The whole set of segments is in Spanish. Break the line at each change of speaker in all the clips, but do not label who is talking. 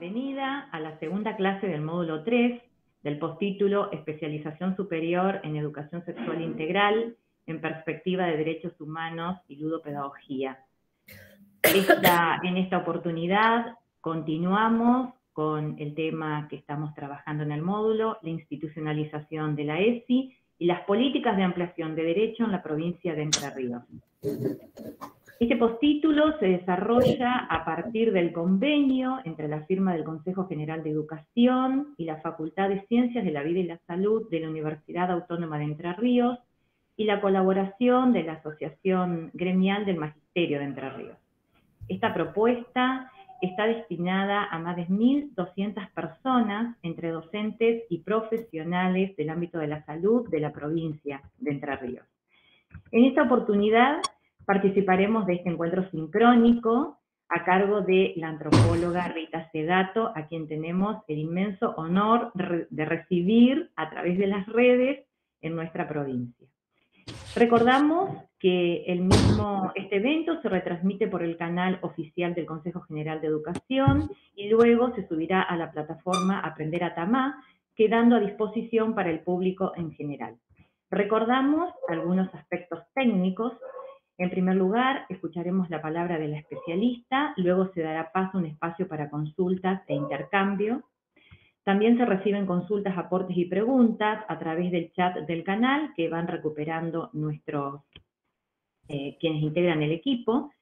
bienvenida a la segunda clase del módulo 3 del postítulo Especialización Superior en Educación Sexual Integral en Perspectiva de Derechos Humanos y Ludopedagogía. en esta oportunidad continuamos con el tema que estamos trabajando en el módulo, la institucionalización de la ESI y las políticas de ampliación de derecho en la provincia de Entre Ríos. Este postítulo se desarrolla a partir del convenio entre la firma del Consejo General de Educación y la Facultad de Ciencias de la Vida y la Salud de la Universidad Autónoma de Entre Ríos y la colaboración de la Asociación Gremial del Magisterio de Entre Ríos. Esta propuesta está destinada a más de 1.200 personas entre docentes y profesionales del ámbito de la salud de la provincia de Entre Ríos. En esta oportunidad Participaremos de este encuentro sincrónico a cargo de la antropóloga Rita Sedato, a quien tenemos el inmenso honor de recibir a través de las redes en nuestra provincia. Recordamos que el mismo, este evento se retransmite por el canal oficial del Consejo General de Educación y luego se subirá a la plataforma Aprender a Tamá, quedando a disposición para el público en general. Recordamos algunos aspectos técnicos en primer lugar, escucharemos la palabra de la especialista, luego se dará paso a un espacio para consultas e intercambio. También se reciben consultas, aportes y preguntas a través del chat del canal que van recuperando nuestros, eh, quienes integran el equipo.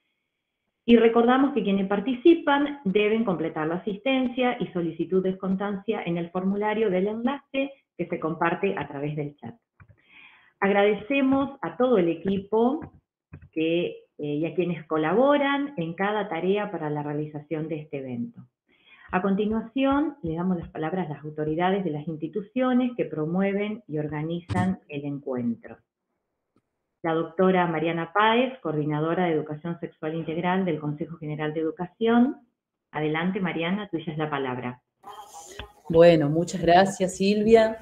Y recordamos que quienes participan deben completar la asistencia y solicitud de constancia en el formulario del enlace que se comparte a través del chat. Agradecemos a todo el equipo que, eh, y a quienes colaboran en cada tarea para la realización de este evento. A continuación, le damos las palabras a las autoridades de las instituciones que promueven y organizan el encuentro. La doctora Mariana Páez, coordinadora de Educación Sexual Integral del
Consejo General de Educación. Adelante, Mariana, tuya es la palabra. Bueno, muchas gracias, Silvia.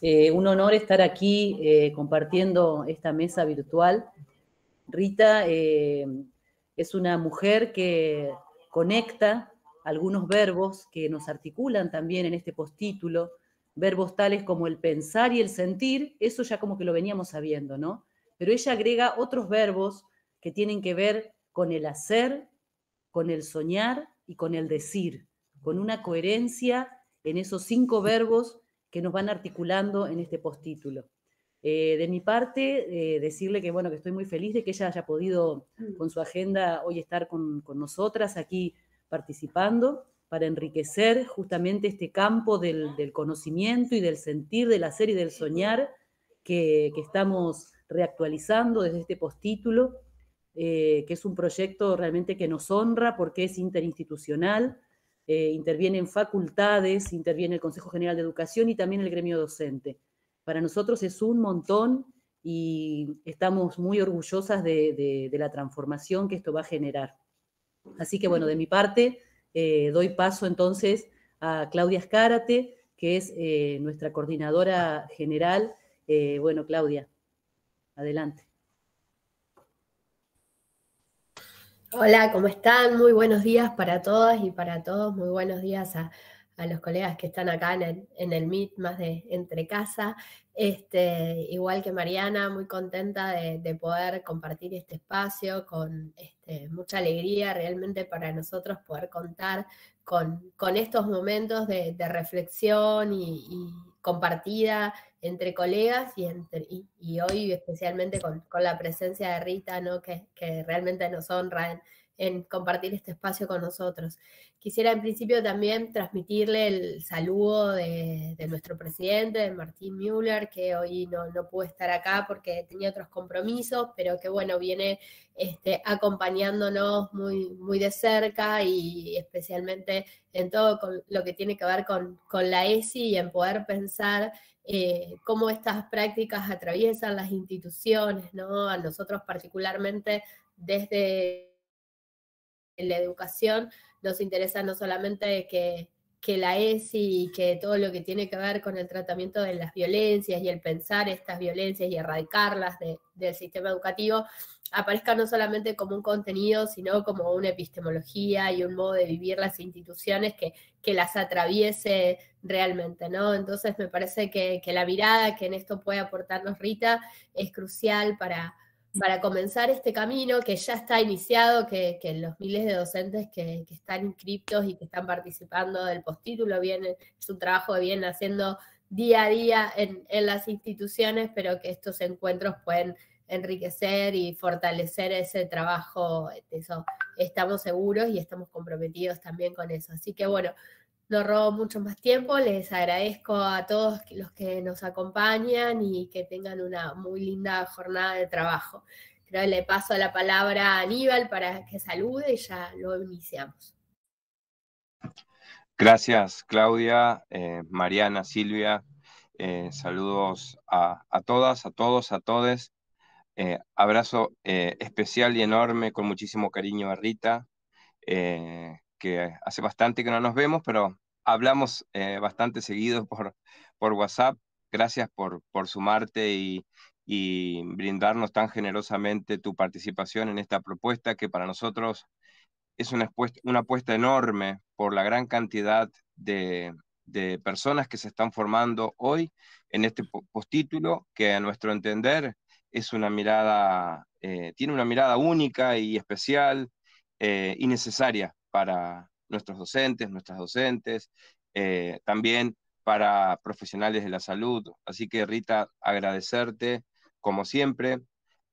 Eh, un honor estar aquí eh, compartiendo esta mesa virtual Rita eh, es una mujer que conecta algunos verbos que nos articulan también en este postítulo, verbos tales como el pensar y el sentir, eso ya como que lo veníamos sabiendo, ¿no? Pero ella agrega otros verbos que tienen que ver con el hacer, con el soñar y con el decir, con una coherencia en esos cinco verbos que nos van articulando en este postítulo. Eh, de mi parte, eh, decirle que que estoy muy feliz de que ella haya podido mm. con su agenda hoy estar con, nosotras aquí participando para enriquecer justamente este campo del, conocimiento y del sentir, del hacer y del soñar que, estamos reactualizando desde este postítulo, eh, que es un proyecto realmente que nos honra porque es interinstitucional, intervienen facultades, interviene el Consejo General de Educación y también el gremio docente. Para nosotros es un montón y estamos muy orgullosas de, la transformación que esto va a generar. Así que bueno, de mi parte, eh, doy paso entonces a Claudia Escárate, que es eh, nuestra coordinadora general. Eh, bueno, Claudia, adelante. Hola,
¿cómo están? Muy buenos días para todas y para todos. Muy buenos días a a los colegas que están acá en el, en Meet, más de entre casa. Este, igual que Mariana, muy contenta de, poder compartir este espacio con este, mucha alegría realmente para nosotros poder contar con, con estos momentos de, reflexión y, compartida entre colegas y, hoy especialmente con, la presencia de Rita, ¿no? que, realmente nos honra en compartir este espacio con nosotros. Quisiera en principio también transmitirle el saludo de, nuestro presidente, de Martín Müller, que hoy no, pudo estar acá porque tenía otros compromisos, pero que bueno, viene este, acompañándonos muy, muy de cerca y especialmente en todo lo que tiene que ver con, la ESI y en poder pensar eh, cómo estas prácticas atraviesan las instituciones, ¿no? A nosotros particularmente desde en la educación nos interesa no solamente que, la ESI y que todo lo que tiene que ver con el tratamiento de las violencias y el pensar estas violencias y erradicarlas del sistema educativo aparezca no solamente como un contenido, sino como una epistemología y un modo de vivir las instituciones que, las atraviese realmente, ¿no? Entonces me parece que, que la mirada que en esto puede aportarnos Rita es crucial para, para comenzar este camino que ya está iniciado, que, los miles de docentes que, están inscriptos y que están participando del postítulo, vienen, es un trabajo que vienen haciendo día a día en, las instituciones, pero que estos encuentros pueden enriquecer y fortalecer ese trabajo, eso estamos seguros y estamos comprometidos también con eso. Así que bueno, no robo mucho más tiempo. Les agradezco a todos los que nos acompañan y que tengan una muy linda jornada de trabajo. Creo le paso la palabra a Aníbal para que salude y ya lo iniciamos.
Gracias, Claudia, eh, Mariana, Silvia. Eh, saludos a, todas, a todos, a todes. Eh, abrazo especial y enorme con muchísimo cariño a Rita que hace bastante que no nos vemos, pero hablamos eh, bastante seguido por, por WhatsApp. Gracias por, sumarte y, brindarnos tan generosamente tu participación en esta propuesta que para nosotros es una apuesta, una apuesta enorme por la gran cantidad de, personas que se están formando hoy en este postítulo, que a nuestro entender es una mirada, eh, tiene una mirada única y especial eh, y necesaria para, nuestros docentes, nuestras docentes, eh, también para profesionales de la salud. Así que Rita, agradecerte como siempre.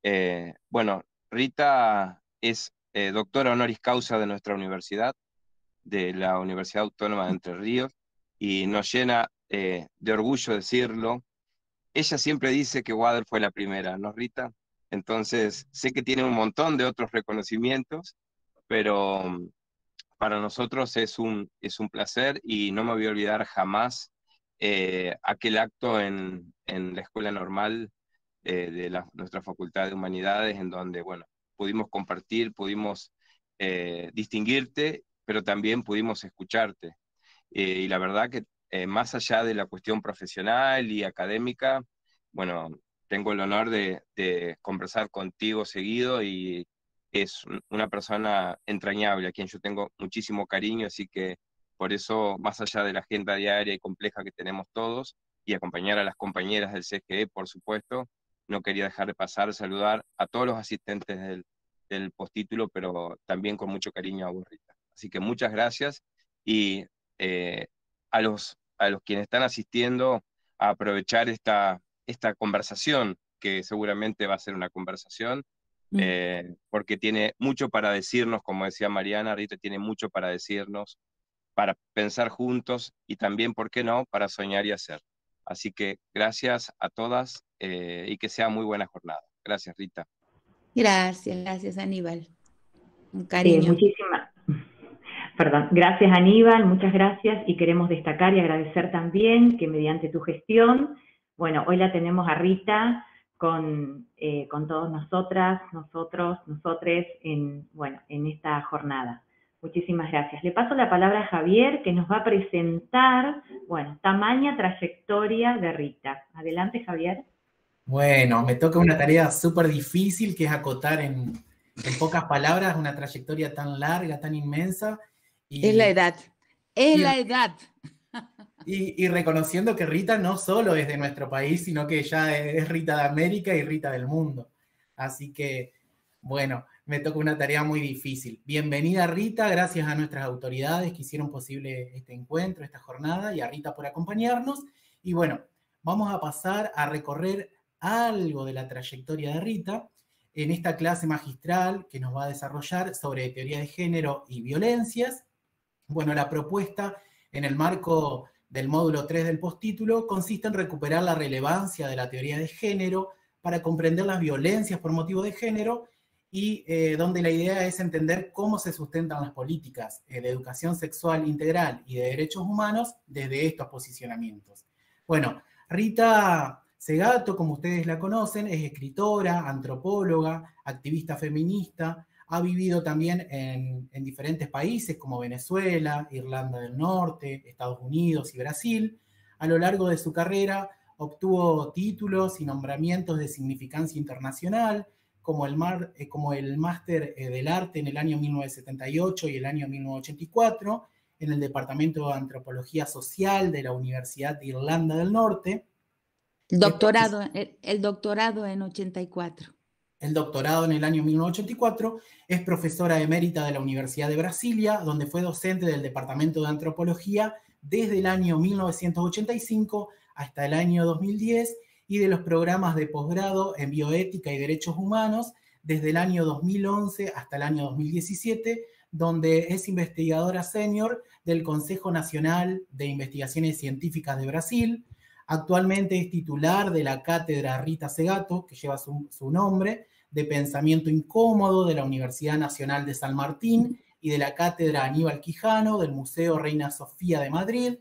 Eh, bueno, Rita es eh, doctora honoris causa de nuestra universidad, de la Universidad Autónoma de Entre Ríos, y nos llena de orgullo decirlo. Ella siempre dice que Wader fue la primera, ¿no, Rita? Entonces, sé que tiene un montón de otros reconocimientos, pero para nosotros es un, es un placer y no me voy a olvidar jamás eh, aquel acto en, la escuela normal eh, de nuestra Facultad de Humanidades, en donde, bueno, pudimos compartir, pudimos eh, distinguirte, pero también pudimos escucharte. y la verdad que más allá de la cuestión profesional y académica, bueno, tengo el honor de conversar contigo seguido y es una persona entrañable, a quien yo tengo muchísimo cariño, así que por eso, más allá de la agenda diaria y compleja que tenemos todos, y acompañar a las compañeras del CGE, por supuesto, no quería dejar de pasar, a saludar a todos los asistentes del, postítulo, pero también con mucho cariño a Borrita. Así que muchas gracias y eh, a, los, a los quienes están asistiendo a aprovechar esta, esta conversación, que seguramente va a ser una conversación Mm. Eh, porque tiene mucho para decirnos, como decía Mariana, Rita tiene mucho para decirnos, para pensar juntos y también, ¿por qué no?, para soñar y hacer. Así que gracias a todas eh, y que sea muy buena jornada. Gracias, Rita.
Gracias, gracias, Aníbal. Un cariño. muchísimas.
Perdón, gracias Aníbal, muchas gracias y queremos destacar y agradecer también que mediante tu gestión, bueno, hoy la tenemos a Rita con, eh, con todos nosotras, nosotros, nosotres en, bueno, en esta jornada. Muchísimas gracias. Le paso la palabra a Javier, que nos va a presentar, bueno, tamaña trayectoria de Rita. Adelante, Javier.
Bueno, me toca una tarea súper difícil, que es acotar en, en, pocas palabras una trayectoria tan larga, tan inmensa. Y, es la edad, es la edad. Y, reconociendo que Rita no solo es de nuestro país, sino que ya es, Rita de América y Rita del mundo. Así que, bueno, me toca una tarea muy difícil. Bienvenida Rita, gracias a nuestras autoridades que hicieron posible este encuentro, esta jornada, y a Rita por acompañarnos. Y bueno, vamos a pasar a recorrer algo de la trayectoria de Rita en esta clase magistral que nos va a desarrollar sobre teoría de género y violencias. Bueno, la propuesta en el marco del módulo 3 del postítulo consiste en recuperar la relevancia de la teoría de género para comprender las violencias por motivo de género y eh, donde la idea es entender cómo se sustentan las políticas eh, de educación sexual integral y de derechos humanos desde estos posicionamientos. Bueno, Rita Segato, como ustedes la conocen, es escritora, antropóloga, activista feminista, ha vivido también en, diferentes países como Venezuela, Irlanda del Norte, Estados Unidos y Brasil. A lo largo de su carrera obtuvo títulos y nombramientos de significancia internacional, como el, mar, eh, como el Máster eh, del Arte en el año 1978 y el año 1984, en el Departamento de Antropología Social de la Universidad de Irlanda del Norte. Doctorado,
el, el doctorado en
84 el doctorado en el año 1984, es profesora emérita de la Universidad de Brasilia, donde fue docente del Departamento de Antropología desde el año 1985 hasta el año 2010 y de los programas de posgrado en bioética y derechos humanos desde el año 2011 hasta el año 2017, donde es investigadora senior del Consejo Nacional de Investigaciones Científicas de Brasil, Actualmente es titular de la cátedra Rita Segato, que lleva su, nombre, de Pensamiento Incómodo de la Universidad Nacional de San Martín y de la Cátedra Aníbal Quijano del Museo Reina Sofía de Madrid.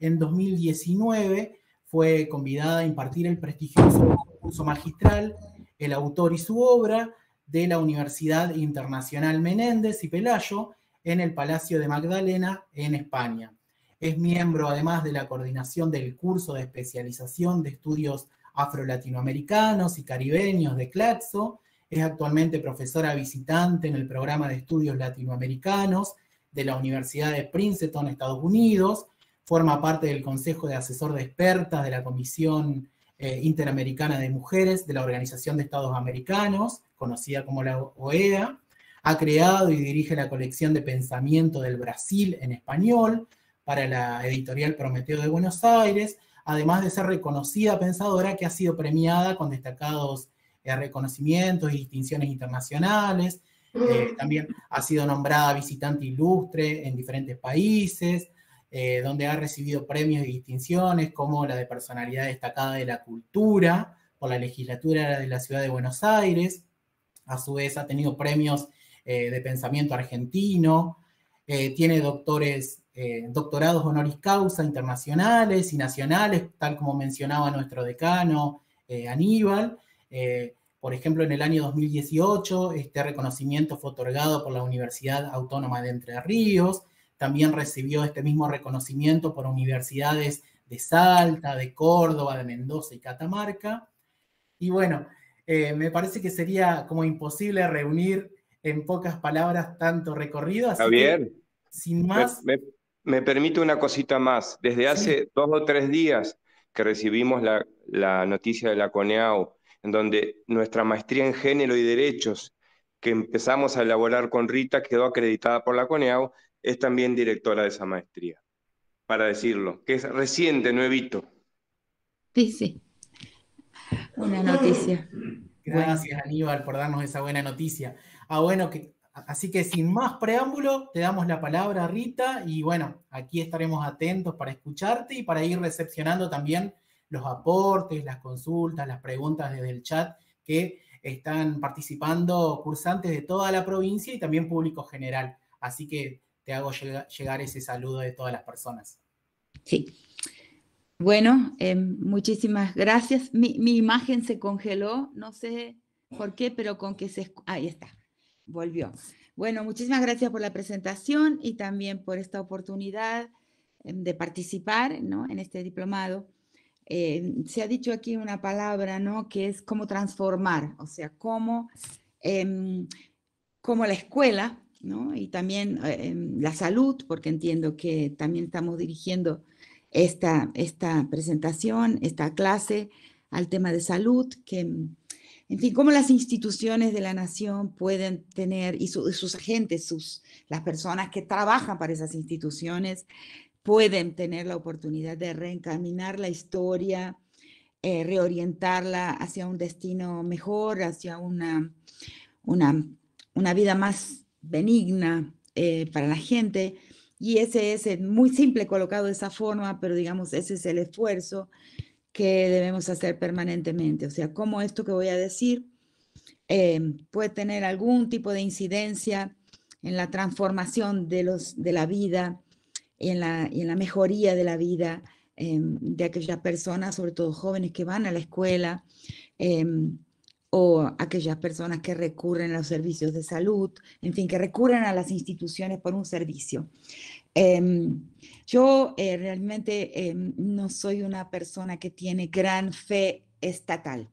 En 2019 fue convidada a impartir el prestigioso curso magistral El autor y su obra de la Universidad Internacional Menéndez y Pelayo en el Palacio de Magdalena en España. Es miembro además de la coordinación del curso de especialización de estudios afro-latinoamericanos y caribeños de Claxo es actualmente profesora visitante en el programa de estudios latinoamericanos de la Universidad de Princeton, Estados Unidos. Forma parte del Consejo de Asesor de Expertas de la Comisión eh, Interamericana de Mujeres de la Organización de Estados Americanos, conocida como la OEA. Ha creado y dirige la colección de pensamiento del Brasil en español para la editorial Prometeo de Buenos Aires, además de ser reconocida pensadora que ha sido premiada con destacados eh, reconocimientos y distinciones internacionales. Eh, también ha sido nombrada visitante ilustre en diferentes países, eh, donde ha recibido premios y distinciones como la de personalidad destacada de la cultura por la legislatura de la ciudad de Buenos Aires. A su vez ha tenido premios de pensamiento argentino, tiene doctores, doctorados honoris causa internacionales y nacionales, tal como mencionaba nuestro decano Aníbal eh, por ejemplo, en el año 2018, este reconocimiento fue otorgado por la Universidad Autónoma de Entre Ríos. También recibió este mismo reconocimiento por universidades de Salta, de Córdoba, de Mendoza y Catamarca. Y bueno, eh, me parece que sería como imposible reunir en pocas palabras tanto recorrido. Javier,
sin más. Me, permite una cosita más. Desde hace dos o tres días que recibimos la, la noticia de la CONEAU en donde nuestra maestría en género y derechos que empezamos a elaborar con Rita, quedó acreditada por la CONEAU, es también directora de esa maestría, para decirlo, que es reciente, nuevito.
Sí, sí. Buena noticia.
Gracias, Aníbal, por darnos esa buena noticia. Ah, bueno, que, así que sin más preámbulo, te damos la palabra, Rita, y bueno, aquí estaremos atentos para escucharte y para ir recepcionando también los aportes, las consultas, las preguntas desde el chat que están participando cursantes de toda la provincia y también público general. Así que te hago llegar ese saludo de todas las personas. Sí.
Bueno, em, muchísimas gracias. Mi, imagen se congeló, no sé por qué, pero con que se... Ahí está, volvió. Bueno, muchísimas gracias por la presentación y también por esta oportunidad em, de participar en este diplomado. Eh, se ha dicho aquí una palabra, ¿no? Que es cómo transformar, o sea, cómo, em, la escuela, ¿no? Y también eh, em, la salud, porque entiendo que también estamos dirigiendo esta, esta presentación, esta clase al tema de salud, que, em, en fin, cómo las instituciones de la nación pueden tener, y, sus agentes, sus, las personas que trabajan para esas instituciones, pueden tener la oportunidad de reencaminar la historia, eh, reorientarla hacia un destino mejor, hacia una, una, vida más benigna eh, para la gente. Y ese es eh, muy simple colocado de esa forma, pero digamos, ese es el esfuerzo que debemos hacer permanentemente. O sea, cómo esto que voy a decir puede tener algún tipo de incidencia en la transformación de, los, de la vida y en la, y en la mejoría de la vida em, de aquellas personas, sobre todo jóvenes que van a la escuela em, o aquellas personas que recurren a los servicios de salud, en fin, que recurren a las instituciones por un servicio. Em, yo eh, realmente no soy una persona que tiene gran fe estatal.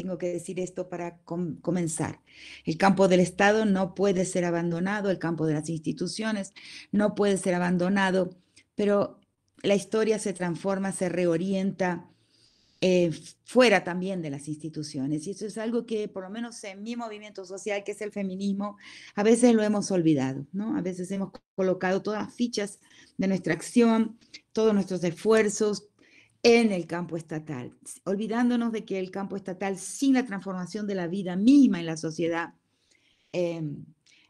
Tengo que decir esto para comenzar. El campo del Estado no puede ser abandonado, el campo de las instituciones no puede ser abandonado, pero la historia se transforma, se reorienta eh, fuera también de las instituciones. Y eso es algo que, por lo menos en mi movimiento social, que es el feminismo, a veces lo hemos olvidado, ¿no? A veces hemos colocado todas las fichas de nuestra acción, todos nuestros esfuerzos, en el campo estatal, olvidándonos de que el campo estatal, sin la transformación de la vida misma en la sociedad, em,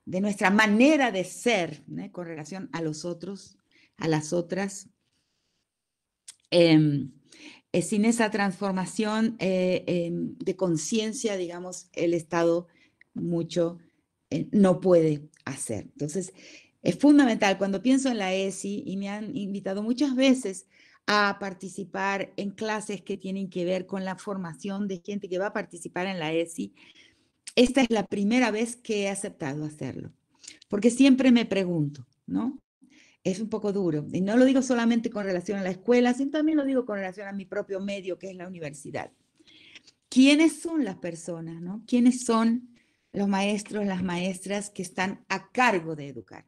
de nuestra manera de ser con relación a los otros, a las otras, em, eh, sin esa transformación eh, em, de conciencia, digamos, el Estado mucho eh, no puede hacer. Entonces, es fundamental, cuando pienso en la ESI, y me han invitado muchas veces a participar en clases que tienen que ver con la formación de gente que va a participar en la ESI. Esta es la primera vez que he aceptado hacerlo, porque siempre me pregunto, ¿no? Es un poco duro, y no lo digo solamente con relación a la escuela, sino también lo digo con relación a mi propio medio, que es la universidad. ¿Quiénes son las personas, no? ¿Quiénes son los maestros, las maestras que están a cargo de educar?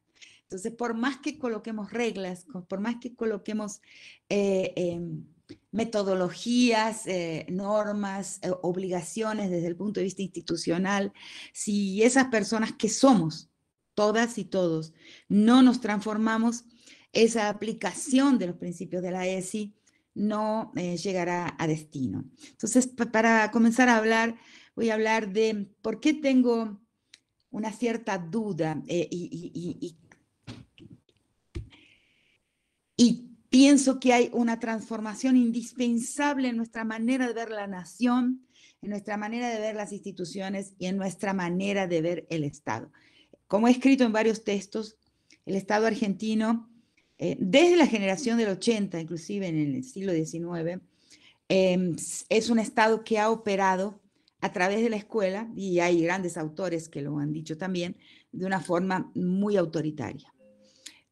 Entonces, por más que coloquemos reglas, por más que coloquemos eh, em, metodologías, eh, normas, eh, obligaciones desde el punto de vista institucional, si esas personas que somos, todas y todos, no nos transformamos, esa aplicación de los principios de la ESI no llegará a destino. Entonces, para comenzar a hablar, voy a hablar de por qué tengo una cierta duda y, y, y pienso que hay una transformación indispensable en nuestra manera de ver la nación, en nuestra manera de ver las instituciones y en nuestra manera de ver el Estado. Como he escrito en varios textos, el Estado argentino, eh, desde la generación del 80, inclusive en el siglo XIX, em, es un Estado que ha operado a través de la escuela, y hay grandes autores que lo han dicho también, de una forma muy autoritaria.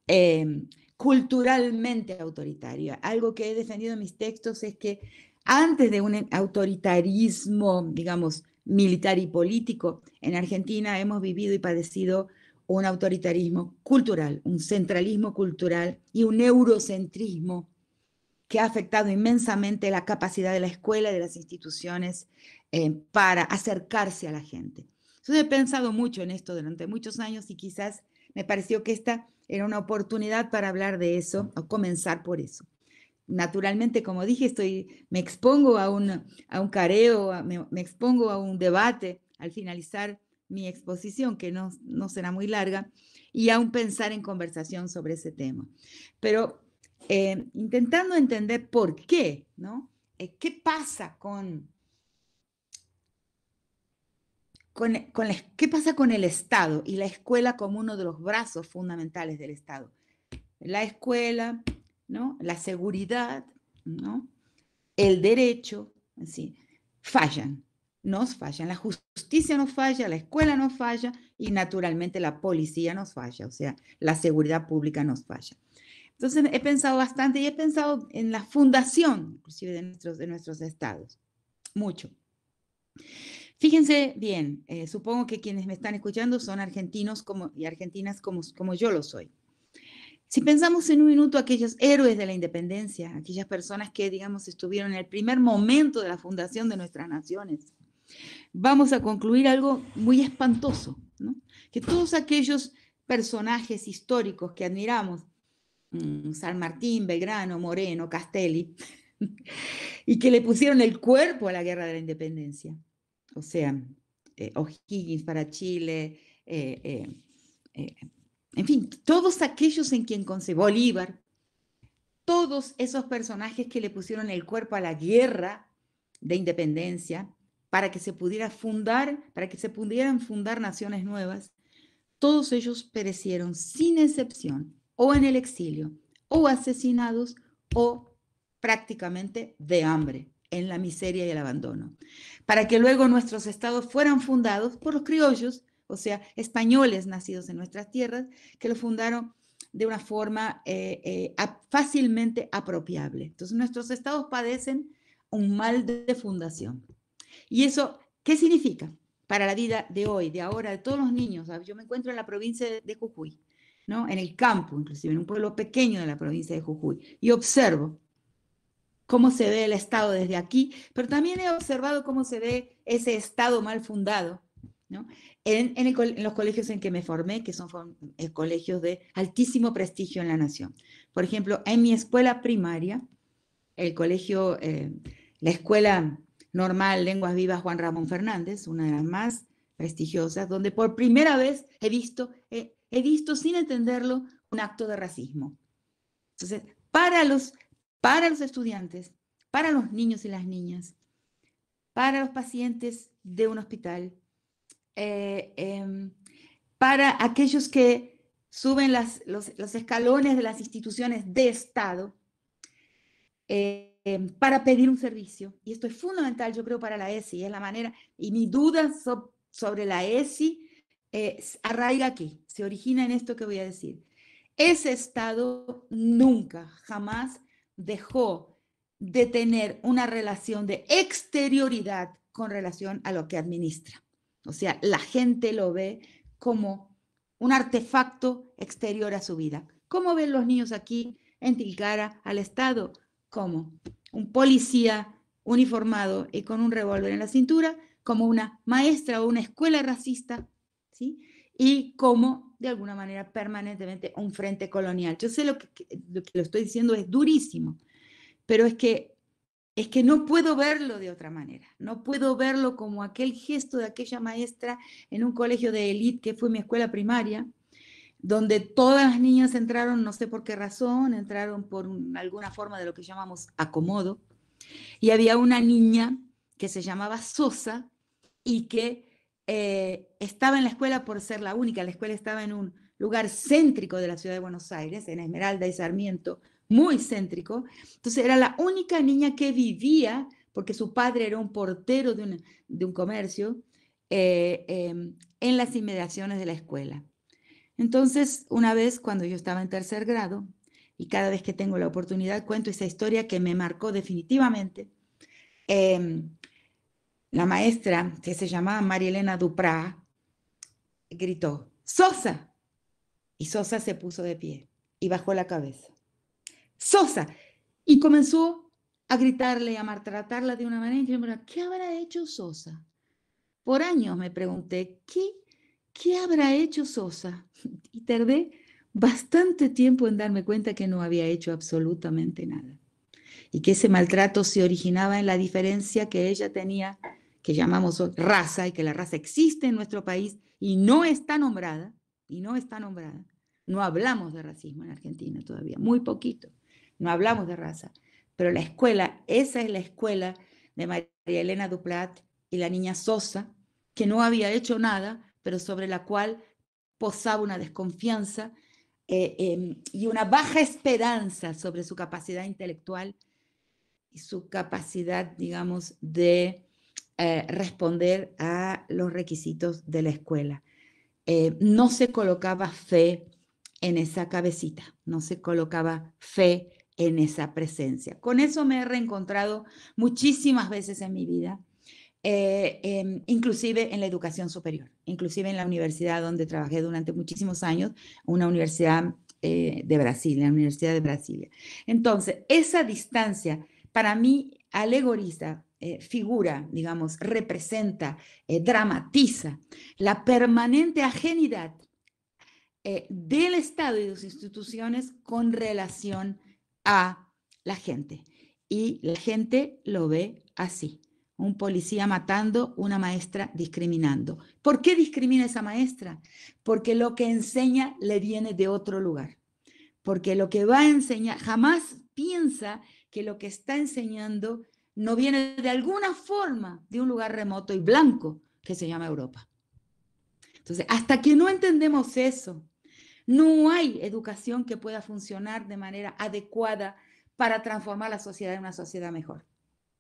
Eh, culturalmente autoritaria. Algo que he defendido en mis textos es que antes de un autoritarismo, digamos, militar y político, en Argentina hemos vivido y padecido un autoritarismo cultural, un centralismo cultural y un eurocentrismo que ha afectado inmensamente la capacidad de la escuela y de las instituciones eh, para acercarse a la gente. Yo he pensado mucho en esto durante muchos años y quizás me pareció que esta era una oportunidad para hablar de eso o comenzar por eso. Naturalmente, como dije, estoy, me expongo a un, a un careo, me, expongo a un debate al finalizar mi exposición, que no, será muy larga, y aún pensar en conversación sobre ese tema. Pero eh, intentando entender por qué, ¿no? Eh, ¿Qué pasa con con, e, ¿Qué pasa con el Estado y la escuela como uno de los brazos fundamentales del Estado? La escuela, ¿no? la seguridad, ¿no? el derecho, sí fallan, nos fallan. La justicia nos falla, la escuela nos falla y naturalmente la policía nos falla, o sea, la seguridad pública nos falla. Entonces he pensado bastante y he pensado en la fundación, inclusive de nuestros, de nuestros estados, mucho. Fíjense bien, eh, supongo que quienes me están escuchando son argentinos como, y argentinas como, como yo lo soy. Si pensamos en un minuto aquellos héroes de la independencia, aquellas personas que, digamos, estuvieron en el primer momento de la fundación de nuestras naciones, vamos a concluir algo muy espantoso, que todos aquellos personajes históricos que admiramos, mm, San Martín, Belgrano, Moreno, Castelli, y que le pusieron el cuerpo a la guerra de la independencia, o sea, eh, O'Higgins para Chile, eh, eh, en fin, todos aquellos en quien concebó Bolívar, todos esos personajes que le pusieron el cuerpo a la guerra de independencia para que se pudiera fundar, para que se pudieran fundar naciones nuevas, todos ellos perecieron sin excepción o en el exilio o asesinados o prácticamente de hambre en la miseria y el abandono, para que luego nuestros estados fueran fundados por los criollos, o sea, españoles nacidos en nuestras tierras, que los fundaron de una forma eh, eh, fácilmente apropiable. Entonces, nuestros estados padecen un mal de fundación. ¿Y eso qué significa para la vida de hoy, de ahora, de todos los niños? Yo me encuentro en la provincia de Jujuy, ¿no? en el campo, inclusive, en un pueblo pequeño de la provincia de Jujuy, y observo cómo se ve el Estado desde aquí, pero también he observado cómo se ve ese Estado mal fundado, ¿no? En, los colegios en que me formé, que son eh, colegios de altísimo prestigio en la nación. Por ejemplo, en mi escuela primaria, el colegio, eh, la escuela normal Lenguas Vivas Juan Ramón Fernández, una de las más prestigiosas, donde por primera vez he visto, eh, he visto sin entenderlo, un acto de racismo. Entonces, para los para los estudiantes, para los niños y las niñas, para los pacientes de un hospital, eh, em, para aquellos que suben los, escalones de las instituciones de Estado, eh, em, para pedir un servicio. Y esto es fundamental, yo creo, para la ESI. Es la manera, y mi duda sobre la ESI eh, arraiga aquí, se origina en esto que voy a decir. Ese Estado nunca, jamás dejó de tener una relación de exterioridad con relación a lo que administra. O sea, la gente lo ve como un artefacto exterior a su vida. ¿Cómo ven los niños aquí en Tilcara al Estado? Como un policía uniformado y con un revólver en la cintura, como una maestra o una escuela racista, ¿sí? Y como de alguna manera permanentemente un frente colonial. Yo sé lo que, lo estoy diciendo es durísimo, pero es que es que no puedo verlo de otra manera, no puedo verlo como aquel gesto de aquella maestra en un colegio de élite que fue mi escuela primaria, donde todas las niñas entraron, no sé por qué razón, entraron por alguna forma de lo que llamamos acomodo, y había una niña que se llamaba Sosa y que eh, estaba en la escuela por ser la única, la escuela estaba en un lugar céntrico de la ciudad de Buenos Aires, en Esmeralda y Sarmiento, muy céntrico. Entonces era la única niña que vivía, porque su padre era un portero de un, comercio, eh, em, en las inmediaciones de la escuela. Entonces, una vez cuando yo estaba en tercer grado, y cada vez que tengo la oportunidad cuento esa historia que me marcó definitivamente, em, la maestra, que se llamaba Marielena Duprá, gritó, Sosa. Y Sosa se puso de pie y bajó la cabeza. Sosa. Y comenzó a gritarle y a maltratarla de una manera. Y yo, ¿qué habrá hecho Sosa? Por años me pregunté, ¿qué, ¿qué habrá hecho Sosa? Y tardé bastante tiempo en darme cuenta que no había hecho absolutamente nada. Y que ese maltrato se originaba en la diferencia que ella tenía que llamamos raza y que la raza existe en nuestro país y no está nombrada, y no está nombrada. No hablamos de racismo en Argentina todavía, muy poquito. No hablamos de raza. Pero la escuela, esa es la escuela de María Elena Duplat y la niña Sosa, que no había hecho nada, pero sobre la cual posaba una desconfianza eh, em, y una baja esperanza sobre su capacidad intelectual y su capacidad, digamos, de eh, responder a los requisitos de la escuela. Eh, no se colocaba fe en esa cabecita, no se colocaba fe en esa presencia. Con eso me he reencontrado muchísimas veces en mi vida, eh, inclusive en la educación superior, inclusive en la universidad donde trabajé durante muchísimos años, una universidad de Brasil, la Universidad de Brasilia. Entonces, esa distancia para mí alegoriza eh, figura, digamos, representa, eh, dramatiza la permanente ajenidad eh, del Estado y de sus instituciones con relación a la gente. Y la gente lo ve así. Un policía matando, una maestra discriminando. ¿Por qué discrimina esa maestra? Porque lo que enseña le viene de otro lugar. Porque lo que va a enseñar, jamás piensa que lo que está enseñando no viene de alguna forma de un lugar remoto y blanco que se llama Europa. Entonces, hasta que no entendemos eso, no hay educación que pueda funcionar de manera adecuada para transformar la sociedad en una sociedad mejor.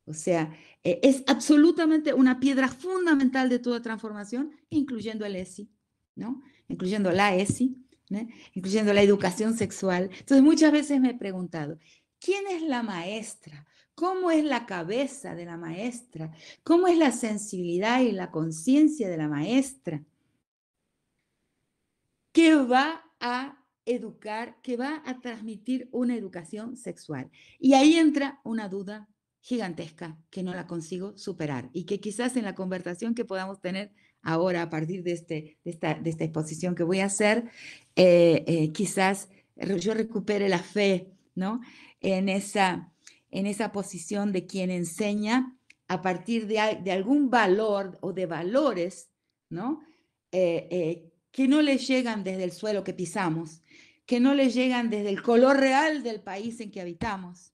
O sea, eh, es absolutamente una piedra fundamental de toda transformación, incluyendo el ESI, ¿no? Incluyendo la ESI, incluyendo la educación sexual. Entonces, muchas veces me he preguntado, ¿quién es la maestra cómo es la cabeza de la maestra, cómo es la sensibilidad y la conciencia de la maestra, que va a educar, que va a transmitir una educación sexual. Y ahí entra una duda gigantesca que no la consigo superar y que quizás en la conversación que podamos tener ahora a partir de, este, de, esta, exposición que voy a hacer, eh, eh, quizás yo recupere la fe ¿no? en esa en esa posición de quien enseña a partir de, algún valor o de valores, ¿no? Eh, eh, que no les llegan desde el suelo que pisamos, que no les llegan desde el color real del país en que habitamos,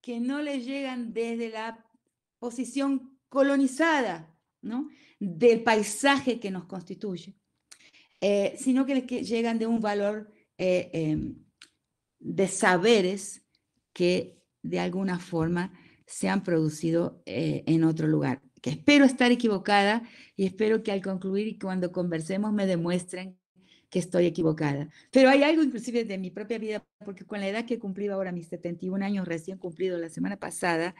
que no les llegan desde la posición colonizada, ¿no? Del paisaje que nos constituye, eh, sino que, les llegan de un valor em, de saberes que de alguna forma se han producido eh, en otro lugar. Que espero estar equivocada y espero que al concluir y cuando conversemos me demuestren que estoy equivocada. Pero hay algo inclusive de mi propia vida, porque con la edad que he cumplido ahora, mis 71 años recién cumplido la semana pasada,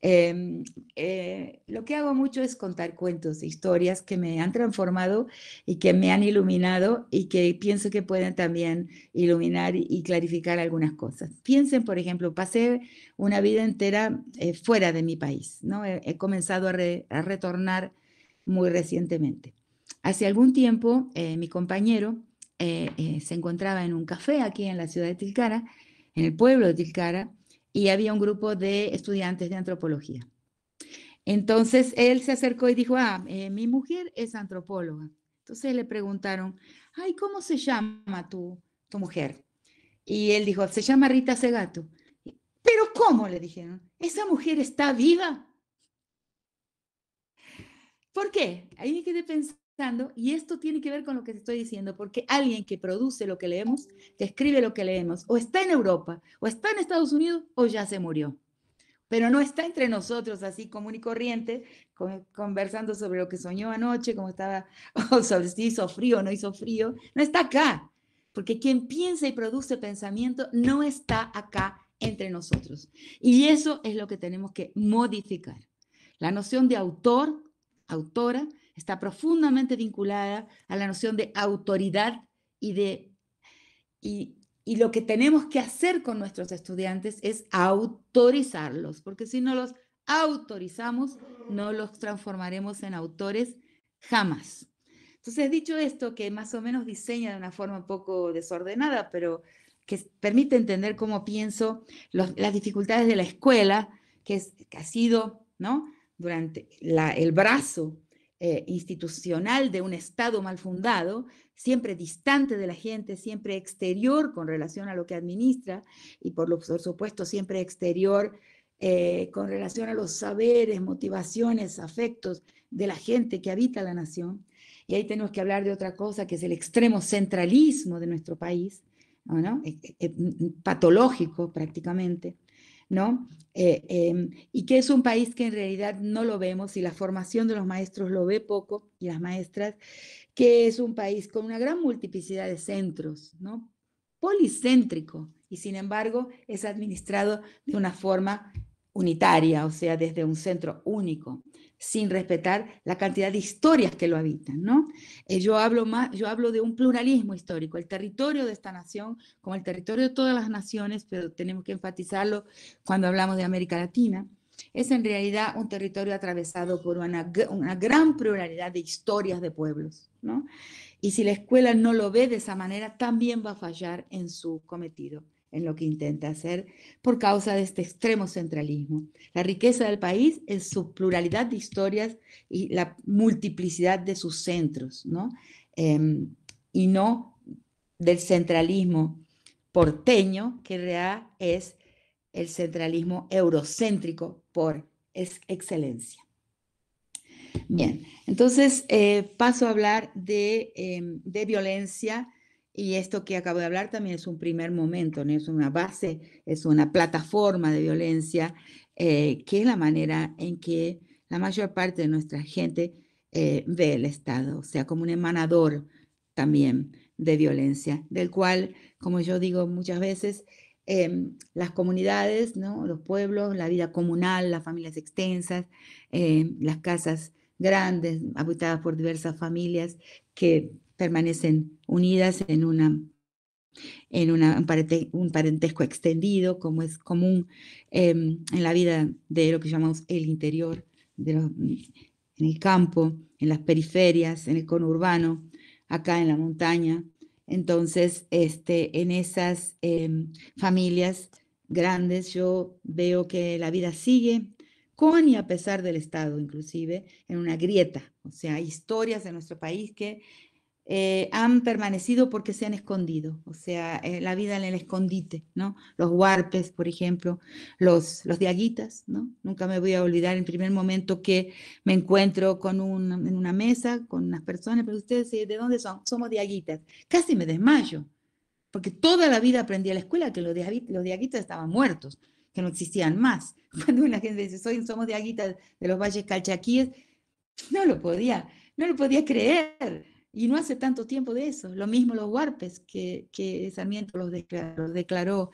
em, eh, lo que hago mucho es contar cuentos, historias que me han transformado y que me han iluminado y que pienso que pueden también iluminar y clarificar algunas cosas. Piensen, por ejemplo, pasé una vida entera eh, fuera de mi país, ¿no? He, comenzado a, retornar muy recientemente. Hace algún tiempo, eh, mi compañero eh, eh, se encontraba en un café aquí en la ciudad de Tilcara, en el pueblo de Tilcara, y había un grupo de estudiantes de antropología. Entonces él se acercó y dijo, ah, eh, mi mujer es antropóloga. Entonces le preguntaron, ay, ¿cómo se llama tu, tu mujer? Y él dijo, se llama Rita Segato. Pero ¿cómo? le dijeron, ¿esa mujer está viva? ¿Por qué? Ahí me quedé pensando y esto tiene que ver con lo que te estoy diciendo, porque alguien que produce lo que leemos, que escribe lo que leemos, o está en Europa, o está en Estados Unidos, o ya se murió. Pero no está entre nosotros así común y corriente, conversando sobre lo que soñó anoche, cómo estaba, o si hizo frío o no hizo frío. No está acá, porque quien piensa y produce pensamiento no está acá entre nosotros. Y eso es lo que tenemos que modificar. La noción de autor, autora, está profundamente vinculada a la noción de autoridad y de... Y, lo que tenemos que hacer con nuestros estudiantes es autorizarlos, porque si no los autorizamos, no los transformaremos en autores jamás. Entonces, dicho esto, que más o menos diseña de una forma un poco desordenada, pero que permite entender cómo pienso las dificultades de la escuela, que, es, que ha sido, ¿no? Durante el brazo eh, institucional de un Estado mal fundado, siempre distante de la gente, siempre exterior con relación a lo que administra y por, lo, supuesto siempre exterior eh, con relación a los saberes, motivaciones, afectos de la gente que habita la nación. Y ahí tenemos que hablar de otra cosa, que es el extremo centralismo de nuestro país, eh, patológico prácticamente, ¿no? Eh, em, y que es un país que en realidad no lo vemos y la formación de los maestros lo ve poco y las maestras, que es un país con una gran multiplicidad de centros, ¿no? Policéntrico y sin embargo es administrado de una forma unitaria, o sea, desde un centro único, sin respetar la cantidad de historias que lo habitan, ¿no? Eh, yo, hablo más, yo hablo de un pluralismo histórico, el territorio de esta nación, como el territorio de todas las naciones, pero tenemos que enfatizarlo cuando hablamos de América Latina, es en realidad un territorio atravesado por una, una gran pluralidad de historias de pueblos, Y si la escuela no lo ve de esa manera, también va a fallar en su cometido en lo que intenta hacer por causa de este extremo centralismo. La riqueza del país es su pluralidad de historias y la multiplicidad de sus centros, ¿no? Em, y no del centralismo porteño, que en realidad es el centralismo eurocéntrico por excelencia. Bien, entonces eh, paso a hablar de, em, de violencia y esto que acabo de hablar también es un primer momento, ¿no? es una base, es una plataforma de violencia, eh, que es la manera en que la mayor parte de nuestra gente eh, ve el Estado, o sea, como un emanador también de violencia, del cual, como yo digo muchas veces, em, las comunidades, ¿no? los pueblos, la vida comunal, las familias extensas, eh, las casas grandes, habitadas por diversas familias, que permanecen unidas en una en una, un, parentesco extendido, como es común em, en la vida de lo que llamamos el interior, de en el campo, en las periferias, en el conurbano, acá en la montaña. Entonces, este, en esas em, familias grandes yo veo que la vida sigue con y a pesar del Estado, inclusive, en una grieta. O sea, hay historias en nuestro país que eh, han permanecido porque se han escondido, o sea, eh, la vida en el escondite, ¿no? Los huarpes, por ejemplo, los, los diaguitas, ¿no? Nunca me voy a olvidar el primer momento que me encuentro con un, en una mesa con unas personas, pero ustedes, eh, ¿de dónde son? Somos diaguitas. Casi me desmayo, porque toda la vida aprendí a la escuela que los, los diaguitas estaban muertos, que no existían más. Cuando una gente dice, Soy, somos diaguitas de los valles calchaquíes, no lo podía, no lo podía creer. Y no hace tanto tiempo de eso. Lo mismo los huarpes, que, que Sarmiento los declaró, declaró,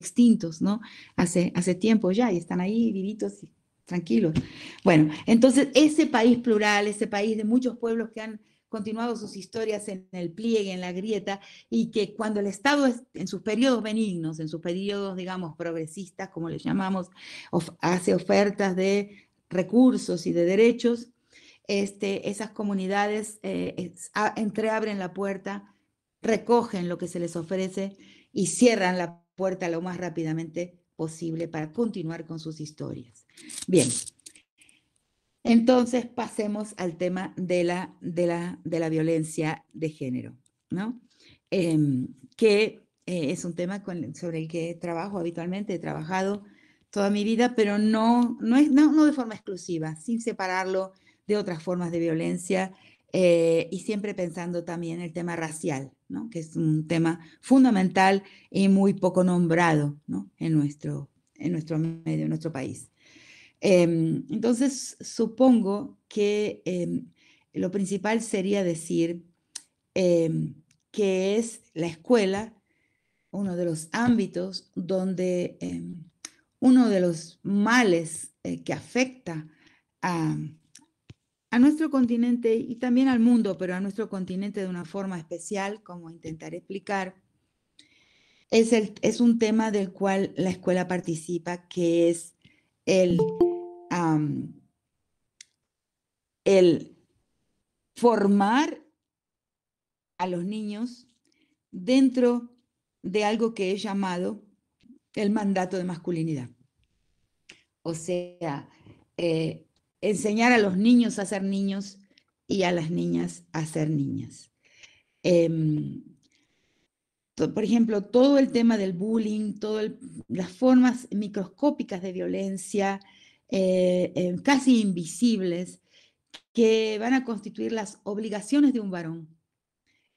extintos, ¿no? Hace, hace tiempo ya, y están ahí vivitos y tranquilos. Bueno, entonces ese país plural, ese país de muchos pueblos que han continuado sus historias en el pliegue, en la grieta, y que cuando el Estado en sus periodos benignos, en sus periodos, digamos, progresistas, como les llamamos, hace ofertas de recursos y de derechos, este, esas comunidades eh, entreabren la puerta, recogen lo que se les ofrece y cierran la puerta lo más rápidamente posible para continuar con sus historias. Bien, entonces pasemos al tema de la, de la, violencia de género, ¿no? Em, que eh, es un tema sobre el que trabajo habitualmente, he trabajado toda mi vida, pero no, es, no, no de forma exclusiva, sin separarlo de otras formas de violencia eh, y siempre pensando también el tema racial, que es un tema fundamental y muy poco nombrado en, nuestro, en nuestro medio, en nuestro país. Em, entonces, supongo que em, lo principal sería decir em, que es la escuela uno de los ámbitos donde uno de los males eh, que afecta a, a nuestro continente y también al mundo, pero a nuestro continente de una forma especial, como intentaré explicar, es, el, es un tema del cual la escuela participa, que es el, el formar a los niños dentro de algo que es llamado el mandato de masculinidad. O sea, eh, enseñar a los niños a ser niños y a las niñas a ser niñas. Em, por ejemplo, todo el tema del bullying, todas las formas microscópicas de violencia, eh, em, casi invisibles, que van a constituir las obligaciones de un varón.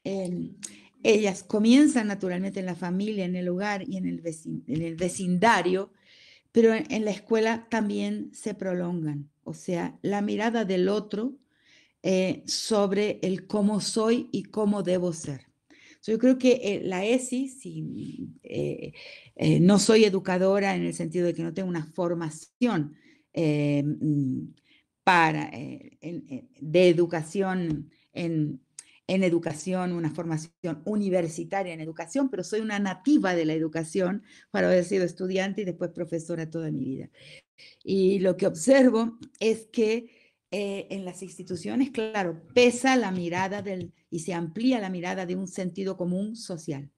Em, ellas comienzan naturalmente en la familia, en el hogar y en el vecindario, pero en, la escuela también se prolongan, o sea, la mirada del otro eh, sobre el cómo soy y cómo debo ser. yo creo que eh, la ESI, si eh, no soy educadora en el sentido de que no tengo una formación mm, para, de educación en en educación, una formación universitaria en educación, pero soy una nativa de la educación para haber sido estudiante y después profesora toda mi vida. Y lo que observo es que eh, en las instituciones, claro, pesa la mirada del, y se amplía la mirada de un sentido común social.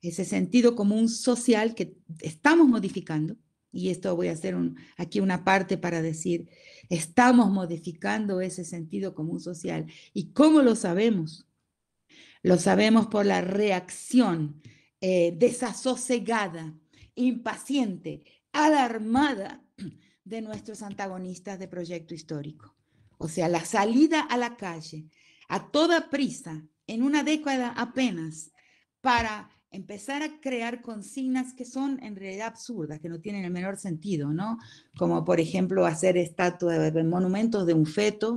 Ese sentido común social que estamos modificando, y esto voy a hacer un, aquí una parte para decir, estamos modificando ese sentido común social. ¿Y cómo lo sabemos? Lo sabemos por la reacción eh, desasosegada, impaciente, alarmada de nuestros antagonistas de proyecto histórico. O sea, la salida a la calle a toda prisa, en una década apenas, para empezar a crear consignas que son en realidad absurdas, que no tienen el menor sentido, ¿no? Como por ejemplo hacer estatuas, monumentos de un feto,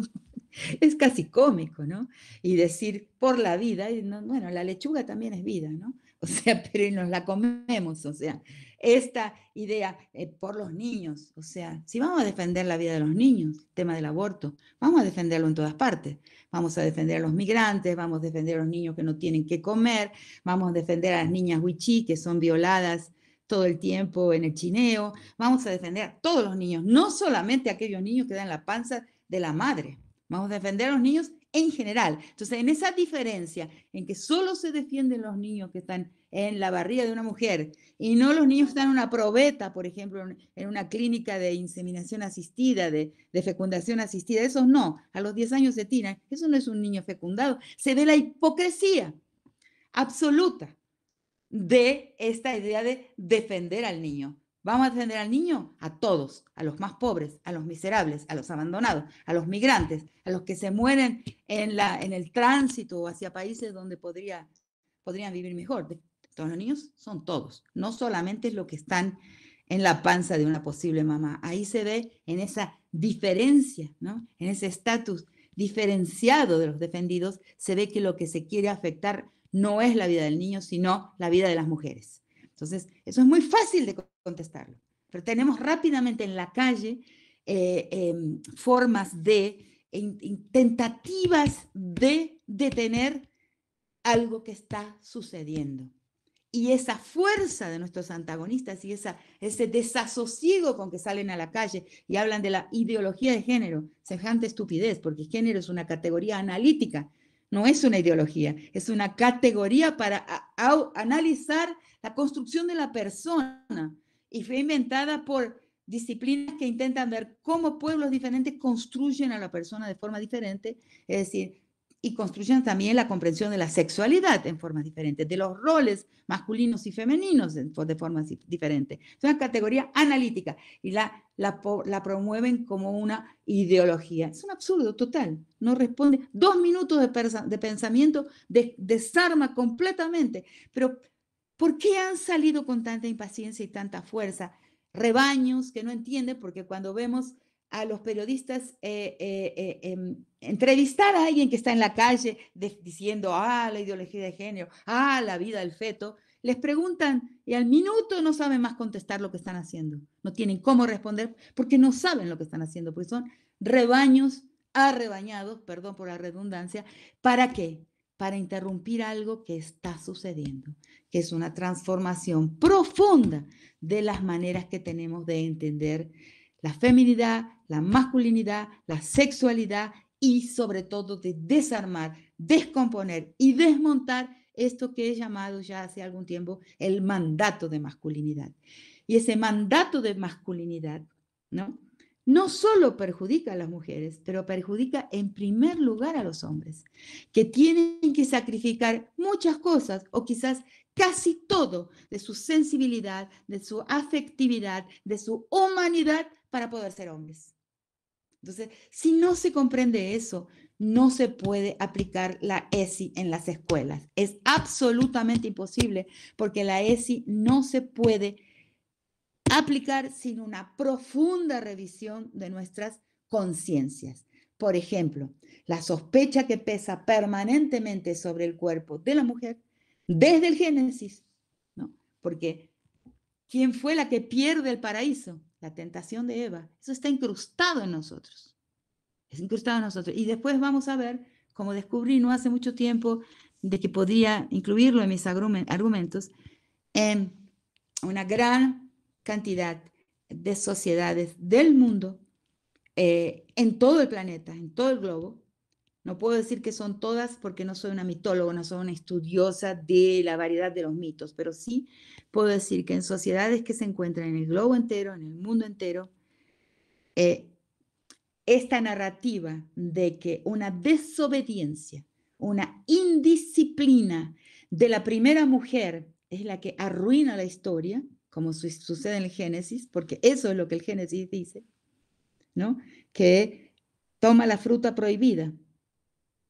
es casi cómico, ¿no? Y decir por la vida, bueno, la lechuga también es vida, ¿no? O sea, pero nos la comemos, o sea, esta idea eh, por los niños, o sea, si vamos a defender la vida de los niños, el tema del aborto, vamos a defenderlo en todas partes, vamos a defender a los migrantes, vamos a defender a los niños que no tienen que comer, vamos a defender a las niñas huichí que son violadas todo el tiempo en el chineo, vamos a defender a todos los niños, no solamente a aquellos niños que dan la panza de la madre. Vamos a defender a los niños en general. Entonces, en esa diferencia, en que solo se defienden los niños que están en la barriga de una mujer y no los niños que están en una probeta, por ejemplo, en una clínica de inseminación asistida, de, fecundación asistida, esos no, a los 10 años se tiran, eso no es un niño fecundado. Se ve la hipocresía absoluta de esta idea de defender al niño. Vamos a defender al niño, a todos, a los más pobres, a los miserables, a los abandonados, a los migrantes, a los que se mueren en, el tránsito hacia países donde podrían vivir mejor. Todos los niños son todos, no solamente lo que están en la panza de una posible mamá. Ahí se ve en esa diferencia, en ese estatus diferenciado de los defendidos, se ve que lo que se quiere afectar no es la vida del niño, sino la vida de las mujeres. Entonces, eso es muy fácil de contestarlo, pero tenemos rápidamente en la calle eh, em, formas de, intentativas tentativas de detener algo que está sucediendo. Y esa fuerza de nuestros antagonistas y ese desasosiego con que salen a la calle y hablan de la ideología de género, semejante estupidez, porque género es una categoría analítica no es una ideología, es una categoría para analizar la construcción de la persona y fue inventada por disciplinas que intentan ver cómo pueblos diferentes construyen a la persona de forma diferente, es decir, y construyen también la comprensión de la sexualidad en formas diferentes, de los roles masculinos y femeninos de formas diferentes. Es una categoría analítica y la, la, promueven como una ideología. Es un absurdo total, no responde. Dos minutos de, pensamiento desarma completamente. Pero, ¿por qué han salido con tanta impaciencia y tanta fuerza? Rebaños que no entienden, porque cuando vemos a los periodistas eh, eh, eh, em, entrevistar a alguien que está en la calle diciendo, ah, la ideología de género, ah, la vida del feto, les preguntan y al minuto no saben más contestar lo que están haciendo. No tienen cómo responder porque no saben lo que están haciendo, porque son rebaños arrebañados, perdón por la redundancia, ¿para qué? Para interrumpir algo que está sucediendo, que es una transformación profunda de las maneras que tenemos de entender la feminidad, la masculinidad, la sexualidad y sobre todo de desarmar, descomponer y desmontar esto que he llamado ya hace algún tiempo el mandato de masculinidad. Y ese mandato de masculinidad, ¿no? No solo perjudica a las mujeres, pero perjudica en primer lugar a los hombres, que tienen que sacrificar muchas cosas o quizás casi todo de su sensibilidad, de su afectividad, de su humanidad para poder ser hombres. Entonces, si no se comprende eso, no se puede aplicar la ESI en las escuelas. Es absolutamente imposible porque la ESI no se puede aplicar sin una profunda revisión de nuestras conciencias. Por ejemplo, la sospecha que pesa permanentemente sobre el cuerpo de la mujer desde el Génesis, ¿no? Porque ¿quién fue la que pierde el paraíso? La tentación de Eva. Eso está incrustado en nosotros. Es incrustado en nosotros. Y después vamos a ver, como descubrí no hace mucho tiempo, de que podía incluirlo en mis argumentos, en una gran cantidad de sociedades del mundo, eh, en todo el planeta, en todo el globo, no puedo decir que son todas porque no soy una mitóloga, no soy una estudiosa de la variedad de los mitos, pero sí puedo decir que en sociedades que se encuentran en el globo entero, en el mundo entero, eh, esta narrativa de que una desobediencia, una indisciplina de la primera mujer es la que arruina la historia, como sucede en el Génesis, porque eso es lo que el Génesis dice, ¿no? Que toma la fruta prohibida,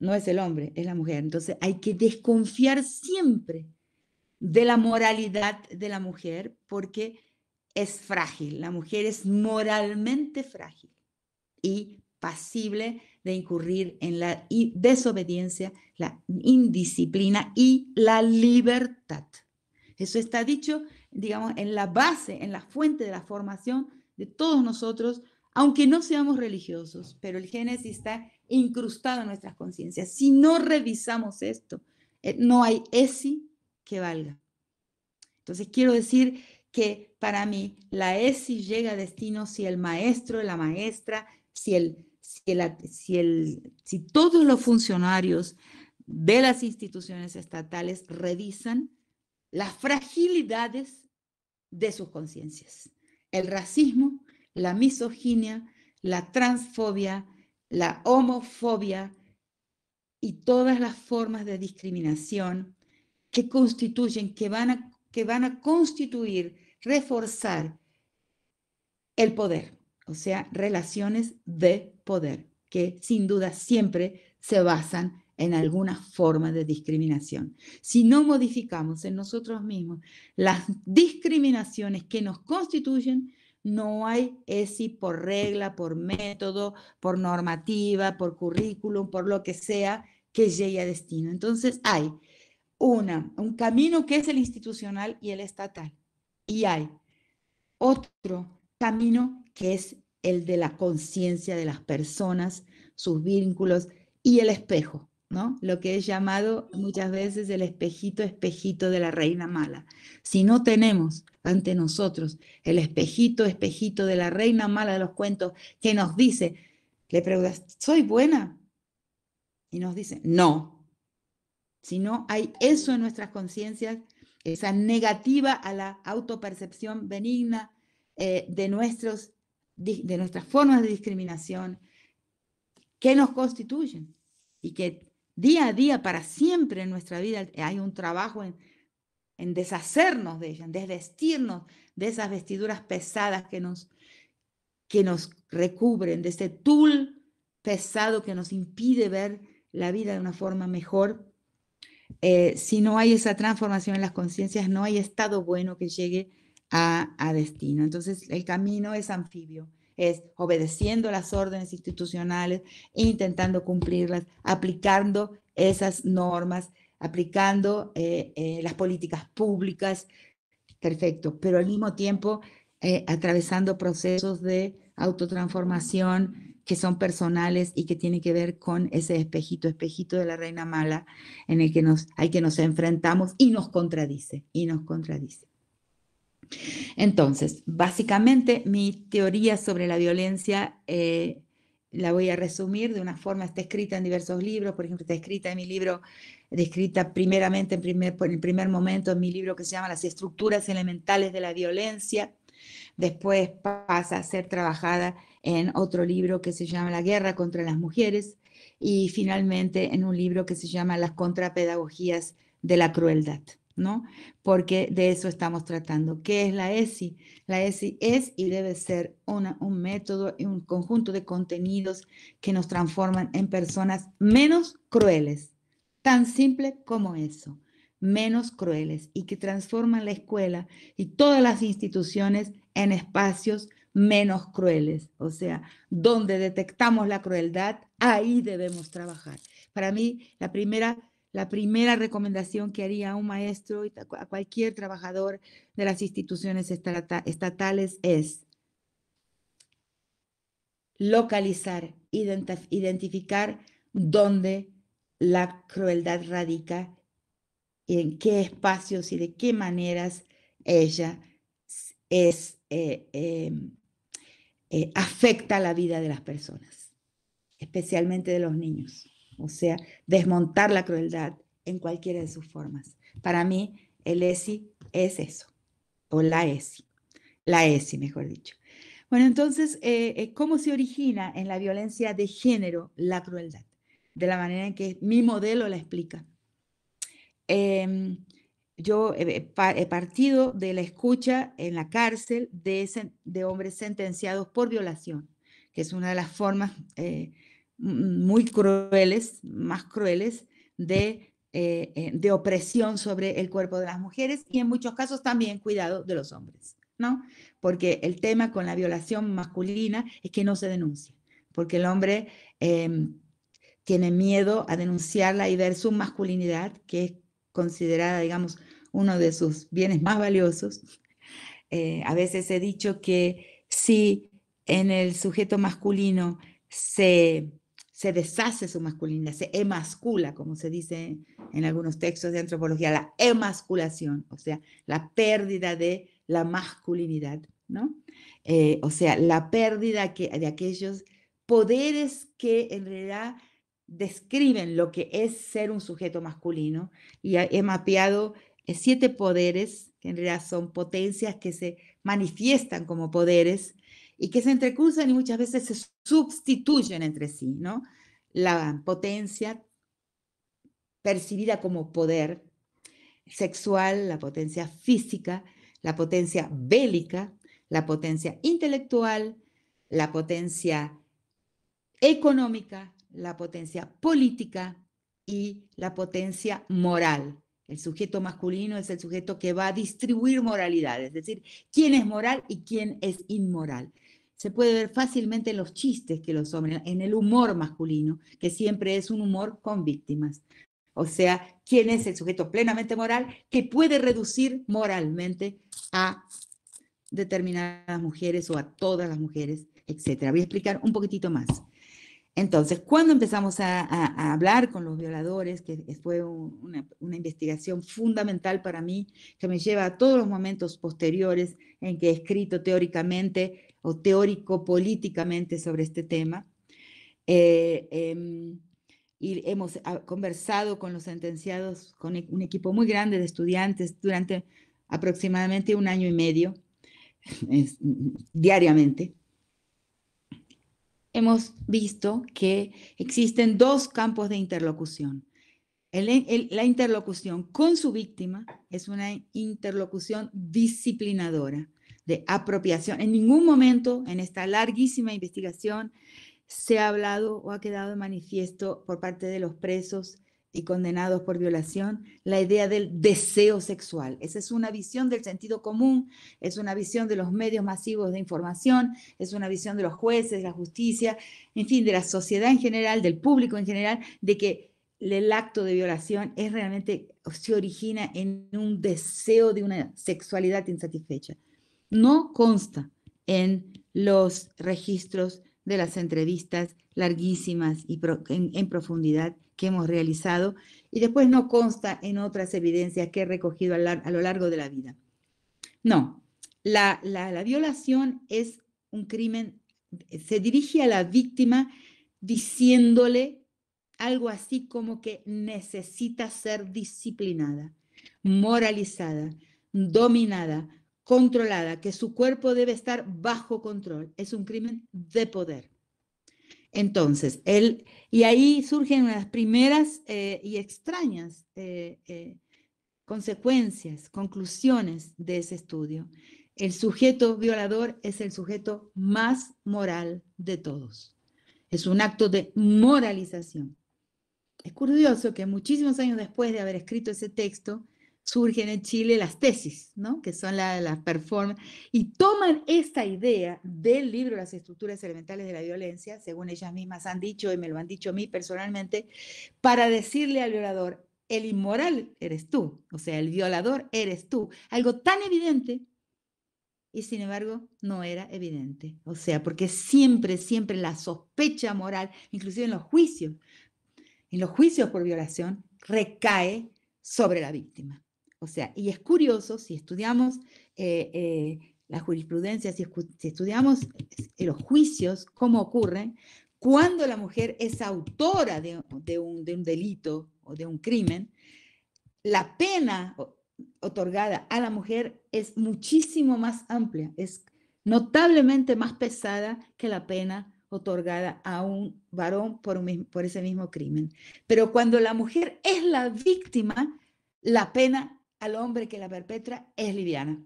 no es el hombre, es la mujer. Entonces hay que desconfiar siempre de la moralidad de la mujer porque es frágil, la mujer es moralmente frágil y pasible de incurrir en la desobediencia, la indisciplina y la libertad. Eso está dicho, digamos, en la base, en la fuente de la formación de todos nosotros, aunque no seamos religiosos, pero el Génesis está incrustado en nuestras conciencias. Si no revisamos esto, eh, no hay ESI que valga. Entonces quiero decir que para mí la ESI llega a destino si el maestro, la maestra, si, el, si, si, el, si todos los funcionarios de las instituciones estatales revisan las fragilidades de sus conciencias. El racismo, la misoginia, la transfobia, la homofobia y todas las formas de discriminación que constituyen, que van a, que van a constituir, reforzar el poder, o sea, relaciones de poder, que sin duda siempre se basan en alguna forma de discriminación. Si no modificamos en nosotros mismos las discriminaciones que nos constituyen, no hay ESI por regla, por método, por normativa, por currículum, por lo que sea que llegue a destino. Entonces hay una, un camino que es el institucional y el estatal. Y hay otro camino que es el de la conciencia de las personas, sus vínculos y el espejo. Lo que es llamado muchas veces el espejito, espejito de la reina mala. Si no tenemos ante nosotros el espejito, espejito de la reina mala de los cuentos que nos dice, le preguntas, ¿soy buena? Y nos dice, no. Si no hay eso en nuestras conciencias, esa negativa a la autopercepción benigna eh, de, nuestros, de nuestras formas de discriminación, que nos constituyen y que día a día, para siempre en nuestra vida, hay un trabajo en, deshacernos de ella, en desvestirnos de esas vestiduras pesadas que nos, que nos recubren, de ese tul pesado que nos impide ver la vida de una forma mejor. Eh, si no hay esa transformación en las conciencias, no hay estado bueno que llegue a destino. Entonces, el camino es anfibio es obedeciendo las órdenes institucionales, e intentando cumplirlas, aplicando esas normas, aplicando eh, eh, las políticas públicas, perfecto, pero al mismo tiempo eh, atravesando procesos de autotransformación que son personales y que tienen que ver con ese espejito, espejito de la reina mala en el que nos, que nos enfrentamos y nos contradice, y nos contradice. Entonces, básicamente mi teoría sobre la violencia eh, la voy a resumir de una forma, está escrita en diversos libros, por ejemplo, está escrita en mi libro, descrita primeramente en, en el primer momento en mi libro que se llama Las estructuras elementales de la violencia, después pasa a ser trabajada en otro libro que se llama La guerra contra las mujeres y finalmente en un libro que se llama Las contrapedagogías de la crueldad. ¿no? Porque de eso estamos tratando. ¿Qué es la ESI? La ESI es y debe ser un método y un conjunto de contenidos que nos transforman en personas menos crueles, tan simple como eso, menos crueles y que transforman la escuela y todas las instituciones en espacios menos crueles, o sea, donde detectamos la crueldad, ahí debemos trabajar. Para mí, la primera la primera recomendación que haría a un maestro y a cualquier trabajador de las instituciones estatales es localizar, identificar dónde la crueldad radica, y en qué espacios y de qué maneras ella es, eh, em, eh, afecta la vida de las personas, especialmente de los niños o sea, desmontar la crueldad en cualquiera de sus formas. Para mí, el ESI es eso, o la ESI, la ESI, mejor dicho. Bueno, entonces, eh, eh, ¿cómo se origina en la violencia de género la crueldad? De la manera en que mi modelo la explica. Em, yo he, partido de la escucha en la cárcel de, hombres sentenciados por violación, que es una de las formas eh, muy crueles, más crueles, de, eh, eh, de opresión sobre el cuerpo de las mujeres y en muchos casos también cuidado de los hombres, ¿no? Porque el tema con la violación masculina es que no se denuncia, porque el hombre em, tiene miedo a denunciarla y ver su masculinidad, que es considerada, digamos, uno de sus bienes más valiosos. Eh, a veces he dicho que si en el sujeto masculino se se deshace su masculinidad, se emascula, como se dice en algunos textos de antropología, la emasculación, o sea, la pérdida de la masculinidad, ¿no? Eh, o sea, la pérdida de aquellos poderes que en realidad describen lo que es ser un sujeto masculino y he mapeado eh, siete poderes que en realidad son potencias que se manifiestan como poderes y que se entrecruzan y muchas veces se sustituyen entre sí, ¿no? La potencia percibida como poder sexual, la potencia física, la potencia bélica, la potencia intelectual, la potencia económica, la potencia política y la potencia moral. El sujeto masculino es el sujeto que va a distribuir moralidad, es decir, quién es moral y quién es inmoral. Se puede ver fácilmente en los chistes que los hombres, en el humor masculino, que siempre es un humor con víctimas. O sea, quién es el sujeto plenamente moral que puede reducir moralmente a determinadas mujeres o a todas las mujeres, etcétera. Voy a explicar un poquitito más. Entonces, cuando empezamos a, hablar con los violadores, que fue una, investigación fundamental para mí, que me lleva a todos los momentos posteriores en que he escrito teóricamente o teórico políticamente sobre este tema. Eh, em, y hemos ah, conversado con los sentenciados, con e-, un equipo muy grande de estudiantes durante aproximadamente un año y medio, diariamente. Hemos visto que existen dos campos de interlocución. la interlocución con su víctima es una interlocución disciplinadora de apropiación. En ningún momento en esta larguísima investigación se ha hablado o ha quedado manifiesto por parte de los presos y condenados por violación la idea del deseo sexual. Esa es una visión del sentido común, es una visión de los medios masivos de información, es una visión de los jueces, de la justicia, en fin, de la sociedad en general, del público en general, de que el acto de violación es realmente, se origina en un deseo de una sexualidad insatisfecha no consta en los registros de las entrevistas larguísimas y en, profundidad que hemos realizado y después no consta en otras evidencias que he recogido a, lo largo de la vida. No, la violación es un crimen, se dirige a la víctima diciéndole algo así como que necesita ser disciplinada, moralizada, dominada, controlada, que su cuerpo debe estar bajo control. Es un crimen de poder. Entonces, él, y ahí surgen las primeras eh, y extrañas eh, eh, consecuencias, conclusiones de ese estudio. El sujeto violador es el sujeto más moral de todos. Es un acto de moralización. Es curioso que muchísimos años después de haber escrito ese texto, surgen en Chile las tesis, ¿no? que son las la performance, y toman esta idea del libro Las estructuras elementales de la violencia, según ellas mismas han dicho y me lo han dicho a mí personalmente, para decirle al violador, el inmoral eres tú, o sea, el violador eres tú. Algo tan evidente y sin embargo no era evidente. O sea, porque siempre, siempre la sospecha moral, inclusive en los juicios, en los juicios por violación, recae sobre la víctima. O sea, y es curioso, si estudiamos eh, eh, la jurisprudencia, si, estudiamos eh, los juicios, cómo ocurren, cuando la mujer es autora de, un, delito o de un crimen, la pena otorgada a la mujer es muchísimo más amplia, es notablemente más pesada que la pena otorgada a un varón por, por ese mismo crimen. Pero cuando la mujer es la víctima, la pena al hombre que la perpetra es liviana.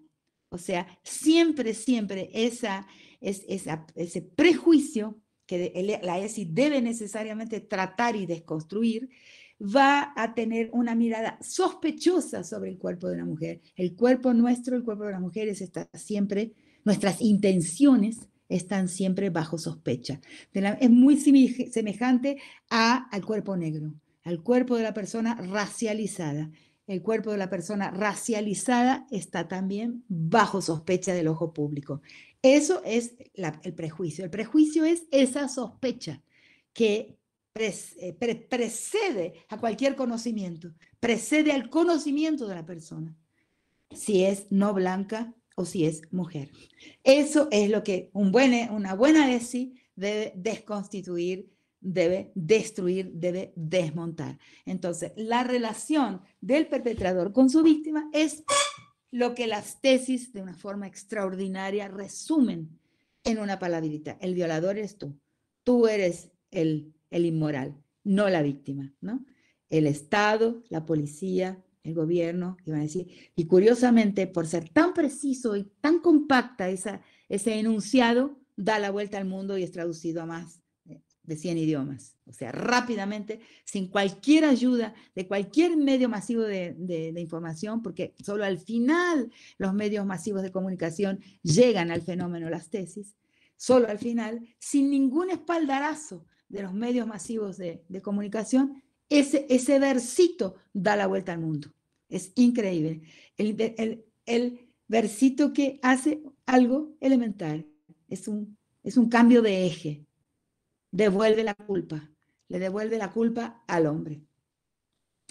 O sea, siempre, siempre esa, ese prejuicio que la ESI debe necesariamente tratar y desconstruir, va a tener una mirada sospechosa sobre el cuerpo de una mujer. El cuerpo nuestro, el cuerpo de las mujeres está siempre, nuestras intenciones están siempre bajo sospecha. es muy semejante al cuerpo negro, al cuerpo de la persona racializada el cuerpo de la persona racializada está también bajo sospecha del ojo público. Eso es el prejuicio. El prejuicio es esa sospecha que eh, precede a cualquier conocimiento, precede al conocimiento de la persona, si es no blanca o si es mujer. Eso es lo que una buena ESI debe desconstituir debe destruir, debe desmontar. Entonces, la relación del perpetrador con su víctima es lo que las tesis de una forma extraordinaria resumen en una palabrita. El violador es tú, tú eres el, inmoral, no la víctima, ¿no? El Estado, la policía, el gobierno, iban a decir, y curiosamente, por ser tan preciso y tan compacta esa, ese enunciado, da la vuelta al mundo y es traducido a más de 100 idiomas. O sea, rápidamente, sin cualquier ayuda de cualquier medio masivo de, información, porque solo al final los medios masivos de comunicación llegan al fenómeno las tesis, solo al final, sin ningún espaldarazo de los medios masivos de, comunicación, ese, ese versito da la vuelta al mundo. Es increíble. El, el, versito que hace algo elemental, es un, es un cambio de eje, devuelve la culpa, le devuelve la culpa al hombre,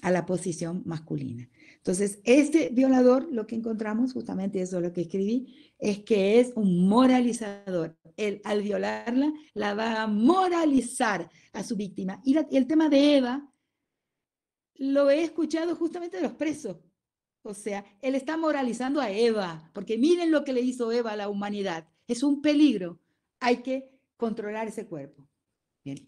a la posición masculina. Entonces, este violador, lo que encontramos, justamente eso es lo que escribí, es que es un moralizador. Él, al violarla, la va a moralizar a su víctima. Y el tema de Eva lo he escuchado justamente de los presos. O sea, él está moralizando a Eva, porque miren lo que le hizo Eva a la humanidad. Es un peligro. Hay que controlar ese cuerpo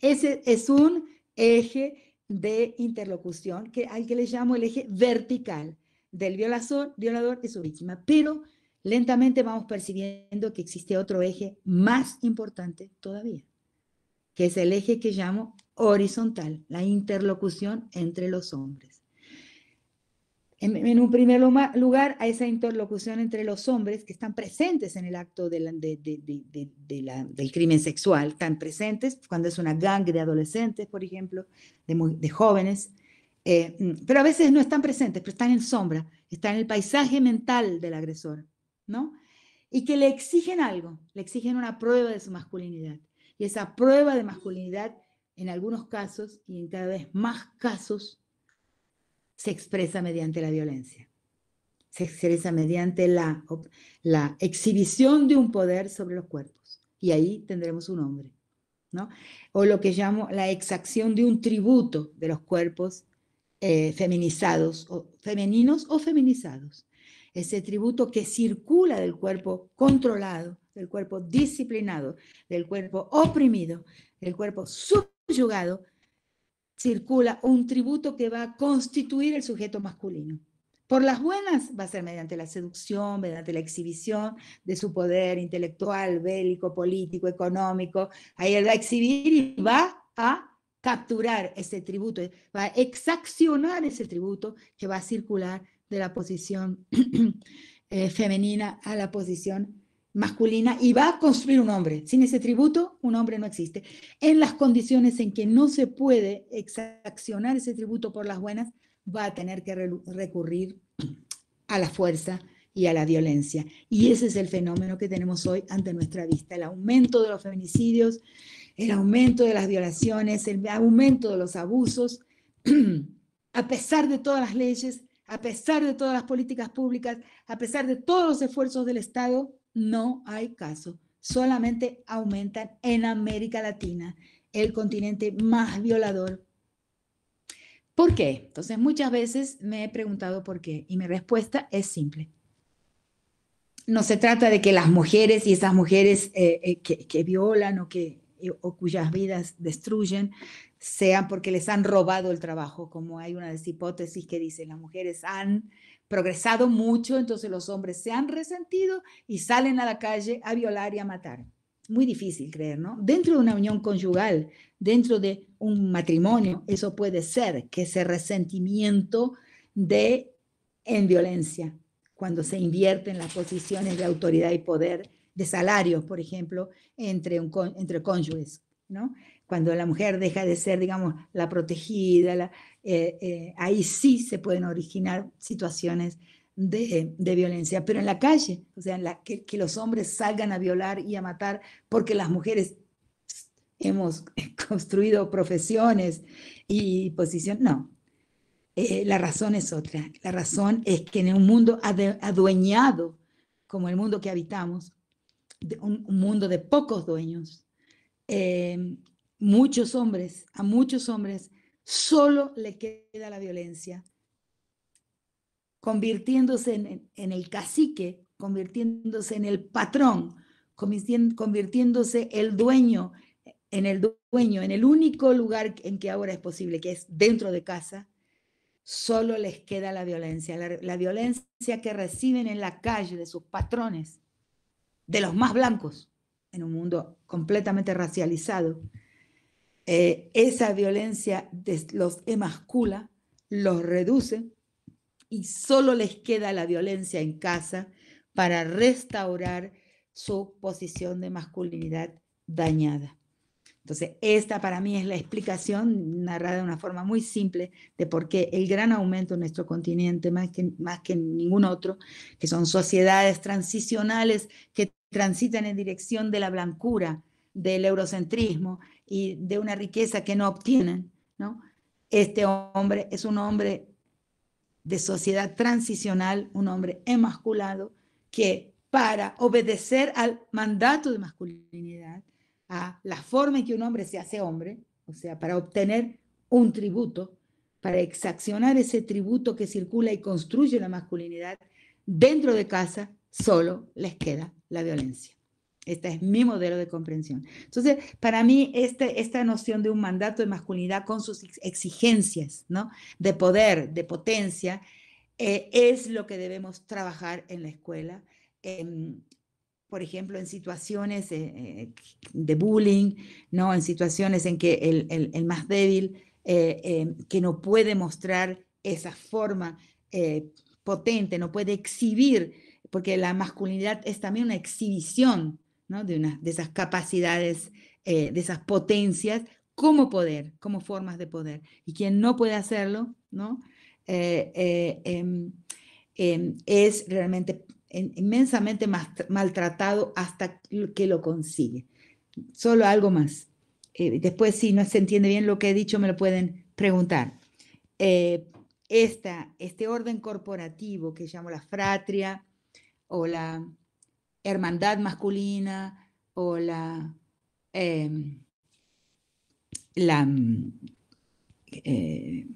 ese es un eje de interlocución que, al que le llamo el eje vertical del violador, violador y su víctima. Pero lentamente vamos percibiendo que existe otro eje más importante todavía, que es el eje que llamo horizontal, la interlocución entre los hombres en, un primer lugar, a esa interlocución entre los hombres que están presentes en el acto del crimen sexual, están presentes cuando es una gang de adolescentes, por ejemplo, de, jóvenes, eh, pero a veces no están presentes, pero están en sombra, están en el paisaje mental del agresor, ¿no? Y que le exigen algo, le exigen una prueba de su masculinidad. Y esa prueba de masculinidad, en algunos casos y en cada vez más casos, se expresa mediante la violencia, se expresa mediante la, la exhibición de un poder sobre los cuerpos. Y ahí tendremos un hombre, ¿no? O lo que llamo la exacción de un tributo de los cuerpos eh, feminizados, o, femeninos o feminizados. Ese tributo que circula del cuerpo controlado, del cuerpo disciplinado, del cuerpo oprimido, del cuerpo subyugado circula un tributo que va a constituir el sujeto masculino. Por las buenas va a ser mediante la seducción, mediante la exhibición de su poder intelectual, bélico, político, económico. Ahí va a exhibir y va a capturar ese tributo, va a exaccionar ese tributo que va a circular de la posición eh, femenina a la posición masculina y va a construir un hombre. Sin ese tributo, un hombre no existe. En las condiciones en que no se puede exaccionar ese tributo por las buenas, va a tener que recurrir a la fuerza y a la violencia. Y ese es el fenómeno que tenemos hoy ante nuestra vista, el aumento de los feminicidios, el aumento de las violaciones, el aumento de los abusos, a pesar de todas las leyes, a pesar de todas las políticas públicas, a pesar de todos los esfuerzos del Estado, no hay caso. solamente aumentan en América Latina, el continente más violador. ¿Por qué? Entonces muchas veces me he preguntado por qué y mi respuesta es simple. No se trata de que las mujeres y esas mujeres eh, eh, que, violan o, que, eh, o cuyas vidas destruyen sean porque les han robado el trabajo, como hay una de las hipótesis que dice las mujeres han progresado mucho, entonces los hombres se han resentido y salen a la calle a violar y a matar. Muy difícil creer, ¿no? Dentro de una unión conyugal, dentro de un matrimonio, eso puede ser que ese resentimiento de en violencia, cuando se invierten las posiciones de autoridad y poder, de salario, por ejemplo, entre, un, entre cónyuges, ¿no? cuando la mujer deja de ser, digamos, la protegida, eh, eh, ahí sí se pueden originar situaciones de, violencia, pero en la calle, o sea, que, los hombres salgan a violar y a matar porque las mujeres hemos construido profesiones y posición, no. Eh, la razón es otra. La razón es que en un mundo adueñado, como el mundo que habitamos, un, mundo de pocos dueños, muchos hombres, a muchos hombres, solo les queda la violencia, convirtiéndose en, el cacique, convirtiéndose en el patrón, convirtiéndose el dueño, en el dueño, en el único lugar en que ahora es posible, que es dentro de casa, solo les queda la violencia, la violencia que reciben en la calle de sus patrones, de los más blancos, en un mundo completamente racializado, eh, esa violencia los emascula, los reduce y solo les queda la violencia en casa para restaurar su posición de masculinidad dañada. Entonces, esta para mí es la explicación narrada de una forma muy simple de por qué el gran aumento en nuestro continente, más que, más que en ningún otro, que son sociedades transicionales que transitan en dirección de la blancura, del eurocentrismo, y de una riqueza que no obtienen, ¿no? Este hombre es un hombre de sociedad transicional, un hombre emasculado que para obedecer al mandato de masculinidad, a la forma en que un hombre se hace hombre, o sea, para obtener un tributo, para exaccionar ese tributo que circula y construye la masculinidad, dentro de casa solo les queda la violencia. Este es mi modelo de comprensión. Entonces, para mí, este, esta noción de un mandato de masculinidad con sus exigencias, ¿no? De poder, de potencia, eh, es lo que debemos trabajar en la escuela. por ejemplo, en situaciones eh, eh, de bullying, ¿no? En situaciones en que el, más débil, em, que no puede mostrar esa forma potente, no puede exhibir porque la masculinidad es también una exhibición de, unas de esas capacidades, eh, de esas potencias, como poder, como formas de poder. Y quien no puede hacerlo, ¿no? Eh, eh, em, em, es realmente inmensamente maltratado hasta que lo consigue. Solo algo más. después, si no se entiende bien lo que he dicho, me lo pueden preguntar. este orden corporativo que llamo la fratria o la hermandad masculina o la, em, la mm, eh,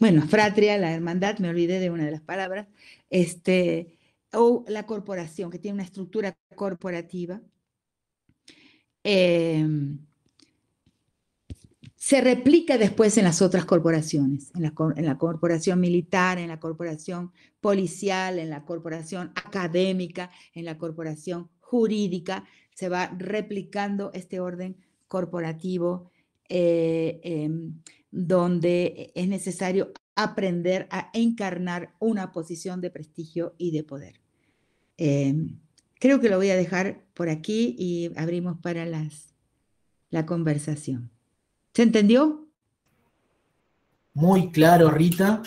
bueno, fratria, la hermandad, me olvidé de una de las palabras, este, o la corporación, que tiene una estructura corporativa. Em, se replica después en las otras corporaciones, en la, corporación militar, en la corporación policial, en la corporación académica, en la corporación jurídica, se va replicando este orden corporativo eh, em, donde es necesario aprender a encarnar una posición de prestigio y de poder. Em, creo que lo voy a dejar por aquí y abrimos para las, la conversación.
¿Se entendió? Muy claro, Rita.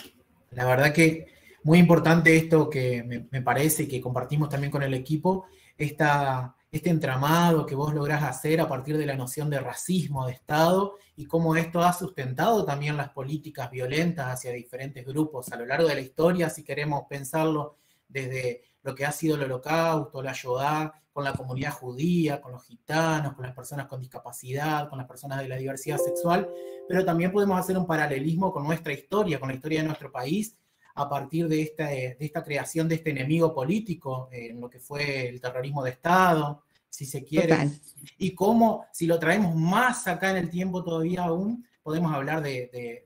La verdad que muy importante esto que me, parece que compartimos también con el equipo, esta, este entramado que vos lográs hacer a partir de la noción de racismo de Estado y cómo esto ha sustentado también las políticas violentas hacia diferentes grupos a lo largo de la historia, si queremos pensarlo desde lo que ha sido el holocausto, la ayuda con la comunidad judía, con los gitanos, con las personas con discapacidad, con las personas de la diversidad sexual, pero también podemos hacer un paralelismo con nuestra historia, con la historia de nuestro país, a partir de esta, eh, esta creación de este enemigo político, eh, en lo que fue el terrorismo de Estado, si se quiere, y cómo, si lo traemos más acá en el tiempo todavía aún, podemos hablar de,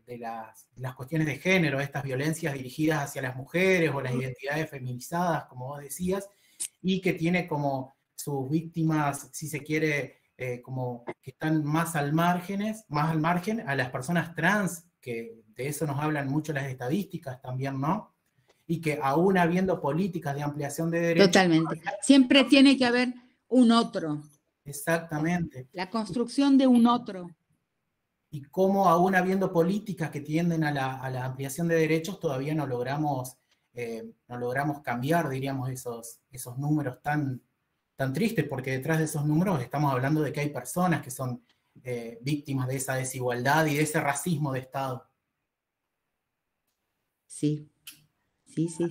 las, cuestiones de género, estas violencias dirigidas hacia las mujeres o las identidades feminizadas, como vos decías, y que tiene como sus víctimas, si se quiere, eh, como que están más al márgenes, más al margen a las personas trans, que de eso nos hablan mucho las estadísticas también, ¿no? Y que aún habiendo políticas de ampliación de derechos. Totalmente.
Siempre tiene que haber un otro.
Exactamente. La construcción de un otro y cómo aún habiendo políticas que tienden a la, ampliación de derechos, todavía no logramos, eh, no logramos cambiar, diríamos, esos, esos números tan, tan tristes, porque detrás de esos números estamos hablando de que hay personas que son eh, víctimas de esa desigualdad y de ese racismo de Estado. Sí, sí, sí.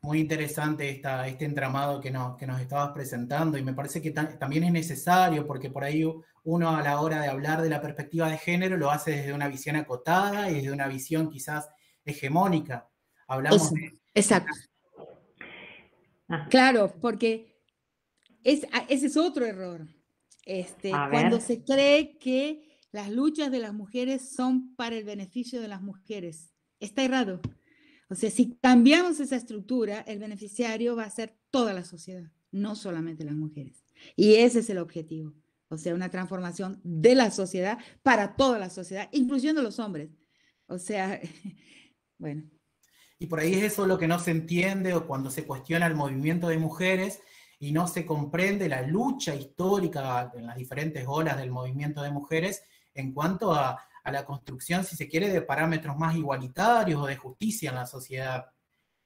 muy interesante esta, este entramado que nos estabas presentando y me parece que también es necesario porque por ahí uno a la hora de hablar de la perspectiva de género lo hace desde una visión acotada y desde una visión quizás hegemónica. Hablamos Exacto. Ah. Claro, porque
ah, ese es otro error. Este, cuando se cree que las luchas de las mujeres son para el beneficio de las mujeres. Está errado. O sea, si cambiamos esa estructura, el beneficiario va a ser toda la sociedad, no solamente las mujeres. Y ese es el objetivo. O sea, una transformación de la sociedad para toda la sociedad, incluyendo los hombres. O sea,
bueno. Y por ahí es eso lo que no se entiende o cuando se cuestiona el movimiento de mujeres y no se comprende la lucha histórica en las diferentes olas del movimiento de mujeres en cuanto a, la construcción, si se quiere, de parámetros más igualitarios o de justicia en la sociedad,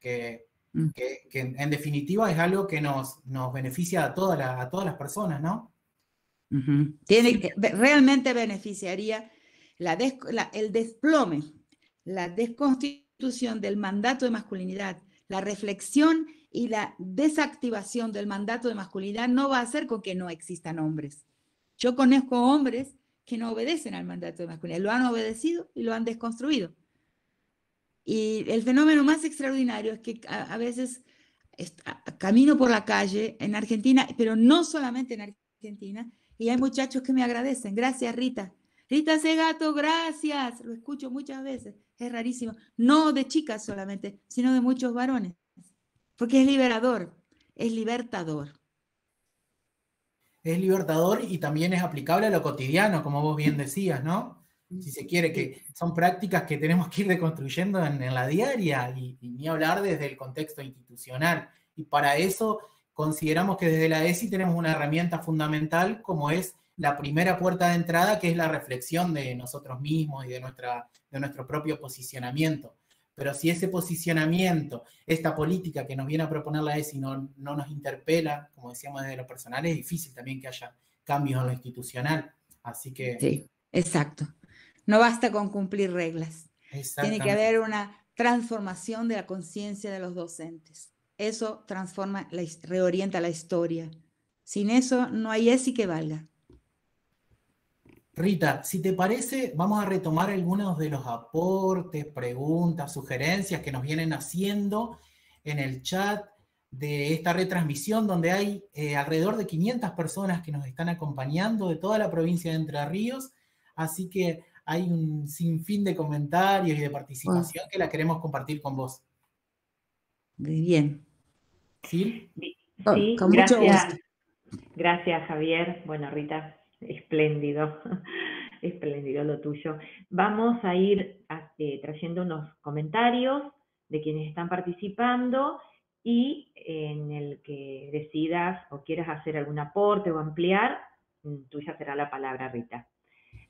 que, mm. en, definitiva es algo que nos, nos beneficia a, toda a todas las personas, ¿no? Tiene realmente
beneficiaría el desplome, la desconstitución del mandato de masculinidad, la reflexión y la desactivación del mandato de masculinidad no va a hacer con que no existan hombres. Yo conozco hombres que no obedecen al mandato de masculinidad, lo han obedecido y lo han desconstruido. Y el fenómeno más extraordinario es que a veces camino por la calle en Argentina, pero no solamente en Argentina, y hay muchachos que me agradecen. Gracias, Rita. Rita Segato, gracias. Lo escucho muchas veces. Es rarísimo. No de chicas solamente, sino de muchos varones. Porque es liberador, es libertador.
Es libertador y también es aplicable a lo cotidiano, como vos bien decías, ¿no? Si se quiere, que son prácticas que tenemos que ir reconstruyendo en, la diaria y, y ni hablar desde el contexto institucional. Y para eso consideramos que desde la ESI tenemos una herramienta fundamental como es la primera puerta de entrada, que es la reflexión de nosotros mismos y de, nuestra, de nuestro propio posicionamiento. Pero si ese posicionamiento, esta política que nos viene a proponer la ESI no, nos interpela, como decíamos desde lo personal, es difícil también que haya cambios en lo institucional. Así que... Sí,
exacto. No basta con cumplir reglas. Tiene que haber una transformación de la conciencia de los docentes. Eso transforma, la, reorienta la historia. Sin eso no hay ESI que valga.
Rita, si te parece, vamos a retomar algunos de los aportes, preguntas, sugerencias que nos vienen haciendo en el chat de esta retransmisión donde hay eh, alrededor de 500 personas que nos están acompañando de toda la provincia de Entre Ríos. Así que hay un sinfín de comentarios y de participación ah. que la queremos compartir con vos. Muy bien. Oh, sí, con gracias,
Gracias, Javier. Bueno, Rita, espléndido, espléndido lo tuyo. Vamos a ir eh, trayendo unos comentarios de quienes están participando y en el que decidas o quieras hacer algún aporte o ampliar, mm, tuya será la palabra, Rita.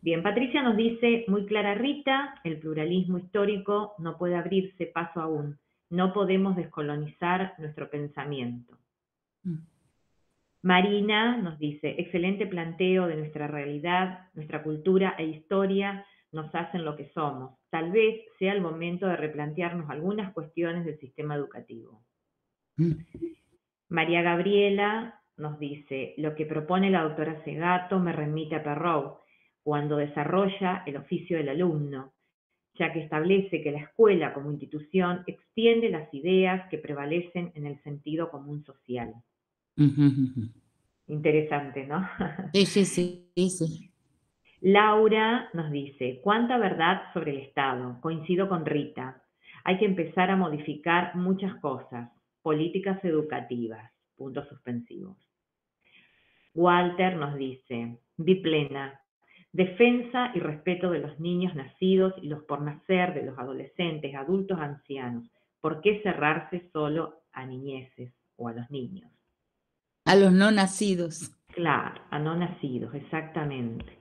Bien, Patricia nos dice, muy clara Rita, el pluralismo histórico no puede abrirse paso aún. No podemos descolonizar nuestro pensamiento. Mm. Marina nos dice, excelente planteo de nuestra realidad, nuestra cultura e historia nos hacen lo que somos. Tal vez sea el momento de replantearnos algunas cuestiones del sistema educativo. Mm. María Gabriela nos dice, lo que propone la doctora Segato me remite a Perrault, cuando desarrolla el oficio del alumno, ya que establece que la escuela como institución extiende las ideas que prevalecen en el sentido común social. Interesante, ¿no?
Sí, sí, sí, sí.
Laura nos dice, ¿cuánta verdad sobre el Estado? Coincido con Rita. Hay que empezar a modificar muchas cosas, políticas educativas, puntos suspensivos. Walter nos dice, vi plena, defensa y respeto de los niños nacidos y los por nacer, de los adolescentes, adultos, ancianos. ¿Por qué cerrarse solo a niñeces o a los niños? A los no nacidos. Claro, a no nacidos, exactamente.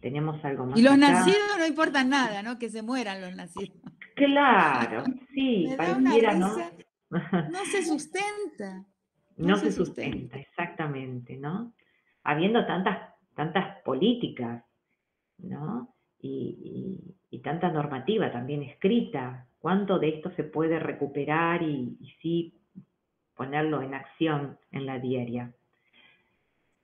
Tenemos algo más. Y los nacidos
no importa nada, ¿no? Que se mueran los nacidos.
Claro, sí, pareciera, ¿no?
No se sustenta. No, se, sustenta,
sustenta, exactamente, ¿no? Habiendo tantas tantas políticas, ¿no? Y, y, tanta normativa también escrita. ¿Cuánto de esto se puede recuperar y, y sí ponerlo en acción en la diaria?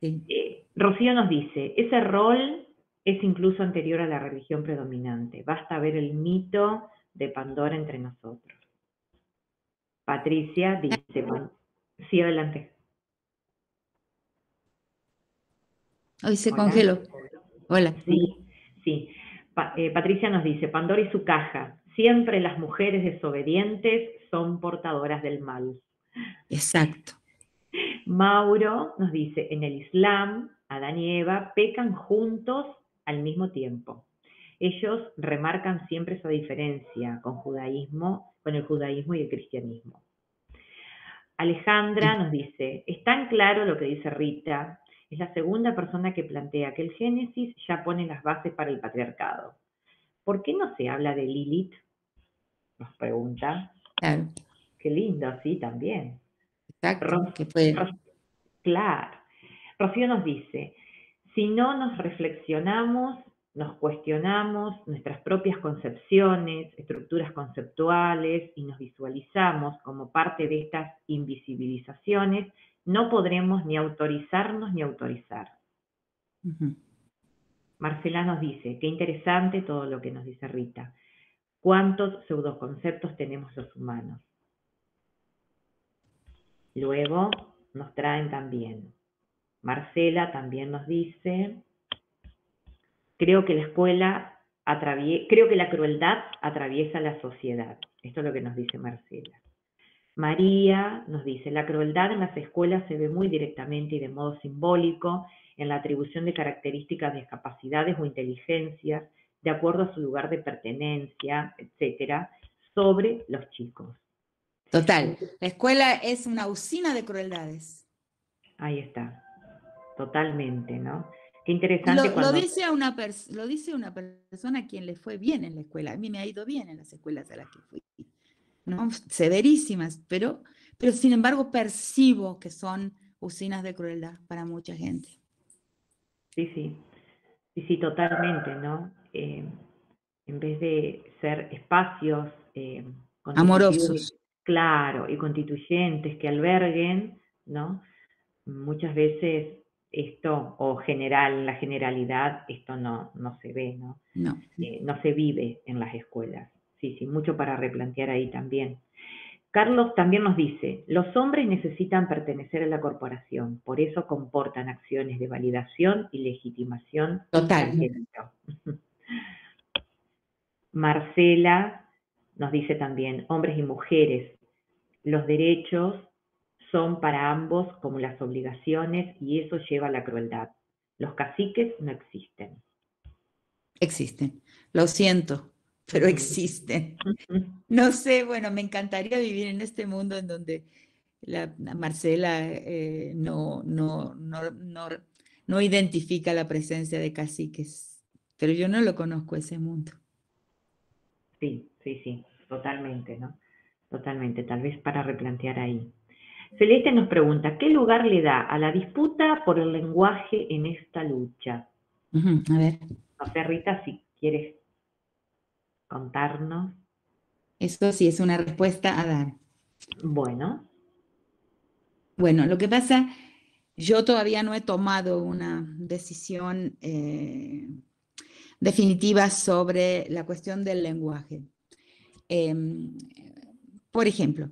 Eh, Rocío nos dice, ese rol es incluso anterior a la religión predominante. Basta ver el mito de Pandora entre nosotros. Patricia dice, sí, adelante.
Hoy se Hola. congeló. Hola.
Sí, sí. Eh, Patricia nos dice, Pandora y su caja, siempre las mujeres desobedientes son portadoras del mal.
Exacto.
Mauro nos dice, en el Islam, Adán y Eva pecan juntos al mismo tiempo. Ellos remarcan siempre esa diferencia con judaísmo, con el judaísmo y el cristianismo. Alejandra nos dice, es tan claro lo que dice Rita, es la segunda persona que plantea que el Génesis ya pone las bases para el patriarcado. ¿Por qué no se habla de Lilith? Nos pregunta. Qué lindo, sí, también. Exacto. claro. Rocío nos dice, si no nos reflexionamos, nos cuestionamos nuestras propias concepciones, estructuras conceptuales y nos visualizamos como parte de estas invisibilizaciones, no podremos ni autorizarnos ni autorizar. Marcela nos dice, qué interesante todo lo que nos dice Rita. ¿Cuántos pseudoconceptos tenemos los humanos? Luego nos traen también. Marcela también nos dice, creo que la escuela creo que la crueldad atraviesa la sociedad. Esto es lo que nos dice Marcela. María nos dice, la crueldad en las escuelas se ve muy directamente y de modo simbólico en la atribución de características, discapacidades o inteligencias, de acuerdo a su lugar de pertenencia, etcétera, sobre los chicos. Total,
la escuela es una usina de crueldades.
Ahí está, totalmente, ¿no? Qué interesante. Lo, lo dice,
una lo dice una persona a quien le fue bien en la escuela. A mí me ha ido bien en las escuelas a las que fui severísimas, pero, pero sin embargo percibo que son usinas de crueldad para mucha gente.
Sí, sí, sí, sí, totalmente, ¿no? Eh, en vez de ser espacios eh,
amorosos,
claro, y constituyentes que alberguen, ¿no? Muchas veces esto, o general, la generalidad, esto no, se ve, ¿no? No. Eh, no se vive en las escuelas sí, sí, mucho para replantear ahí también. Carlos también nos dice, los hombres necesitan pertenecer a la corporación, por eso comportan acciones de validación y legitimación. Total. Marcela nos dice también, hombres y mujeres, los derechos son para ambos como las obligaciones y eso lleva a la crueldad. Los caciques no existen.
Existen, lo siento pero existen. No sé, bueno, me encantaría vivir en este mundo en donde la, Marcela eh, no, no, identifica la presencia de caciques, pero yo no lo conozco ese mundo. Sí, sí, sí, totalmente,
¿no? Totalmente, tal vez para replantear ahí. Celeste nos pregunta, ¿qué lugar le da a la disputa por el lenguaje en esta lucha? a ver. a si quieres contarnos?
Eso sí es una respuesta a dar. Bueno. Bueno, lo que pasa, yo todavía no he tomado una decisión eh, definitiva sobre la cuestión del lenguaje. Em, por ejemplo,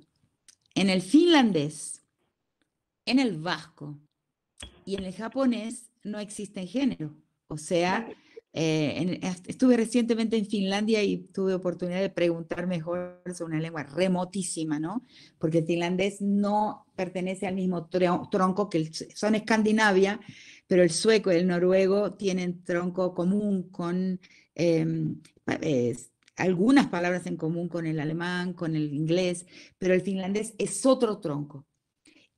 en el finlandés, en el vasco y en el japonés no existe género. O sea, eh, estuve recientemente en Finlandia y tuve oportunidad de preguntar mejor sobre una lengua remotísima, ¿no? Porque el finlandés no pertenece al mismo tronco que el, son Escandinavia, pero el sueco y el noruego tienen tronco común con em, algunas palabras en común con el alemán, con el inglés, pero el finlandés es otro tronco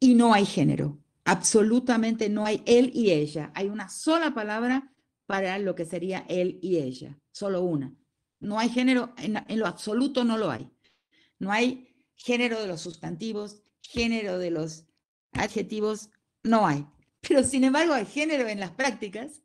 y no hay género. Absolutamente no hay él y ella. Hay una sola palabra para lo que sería él y ella, solo una. No hay género, en, lo absoluto no lo hay. No hay género de los sustantivos, género de los adjetivos, no hay. Pero sin embargo hay género en las prácticas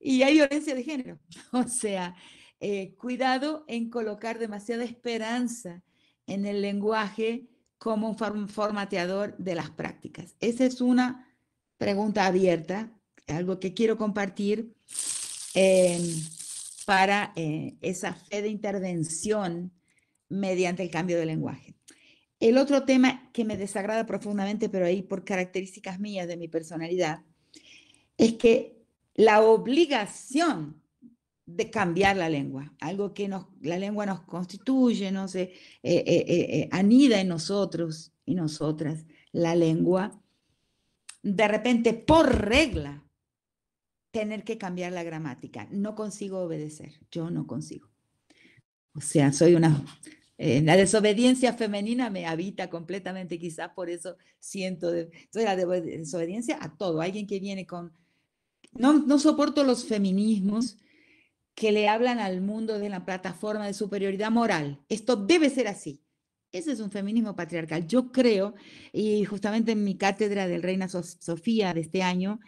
y hay violencia de género. O sea, eh, cuidado en colocar demasiada esperanza en el lenguaje como un formateador de las prácticas. Esa es una pregunta abierta algo que quiero compartir em, para eh, esa fe de intervención mediante el cambio de lenguaje. El otro tema que me desagrada profundamente, pero ahí por características mías de mi personalidad, es que la obligación de cambiar la lengua, algo que la lengua nos constituye, nos eh, eh, anida en nosotros y nosotras, la lengua, de repente por regla tener que cambiar la gramática. No consigo obedecer, yo no consigo. O sea, soy una... Eh, la desobediencia femenina me habita completamente, quizás por eso siento... soy la desobediencia a todo. Alguien que viene con... No, no soporto los feminismos que le hablan al mundo de la plataforma de superioridad moral. Esto debe ser así. Ese es un feminismo patriarcal. Yo creo, y justamente en mi cátedra del Reina Sofía de este año,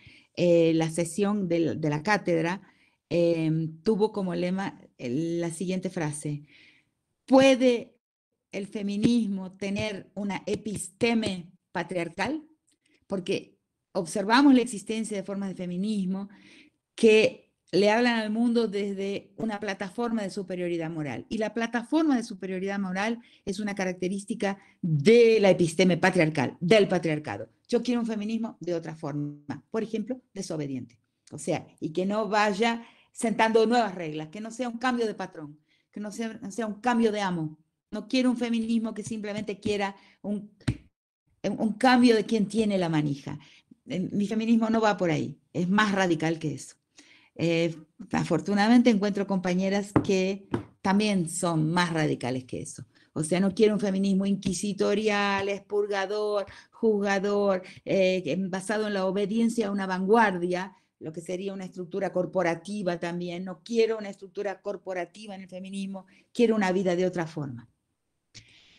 eh, la sesión de, la cátedra em, tuvo como lema la siguiente frase, ¿puede el feminismo tener una episteme patriarcal? Porque observamos la existencia de formas de feminismo que le hablan al mundo desde una plataforma de superioridad moral. Y la plataforma de superioridad moral es una característica de la episteme patriarcal, del patriarcado. Yo quiero un feminismo de otra forma, por ejemplo, desobediente. O sea, y que no vaya sentando nuevas reglas, que no sea un cambio de patrón, que no sea, un cambio de amo. No quiero un feminismo que simplemente quiera un, un cambio de quien tiene la manija. Eh, mi feminismo no va por ahí, es más radical que eso. Eh, afortunadamente encuentro compañeras que también son más radicales que eso. O sea, no quiero un feminismo inquisitorial, expurgador, juzgador, eh, basado en la obediencia a una vanguardia, lo que sería una estructura corporativa también. No quiero una estructura corporativa en el feminismo, quiero una vida de otra forma.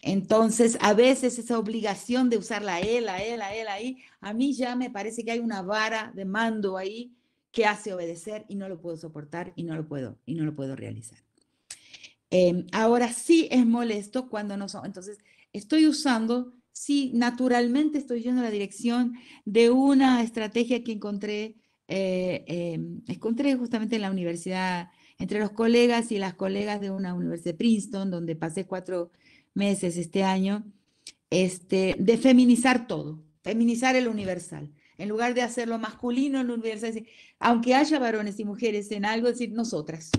Entonces, a veces esa obligación de usar la él la E, la E, la a mí ya me parece que hay una vara de mando ahí que hace obedecer y no lo puedo soportar y no lo puedo, y no lo puedo realizar. Em, ahora sí es molesto cuando no son. Entonces, estoy usando, sí, naturalmente estoy yendo a la dirección de una estrategia que encontré, eh, em, encontré justamente en la universidad, entre los colegas y las colegas de una universidad de Princeton, donde pasé cuatro meses este año, este, de feminizar todo, feminizar el universal. En lugar de hacerlo masculino, en el universo aunque haya varones y mujeres en algo, decir nosotras.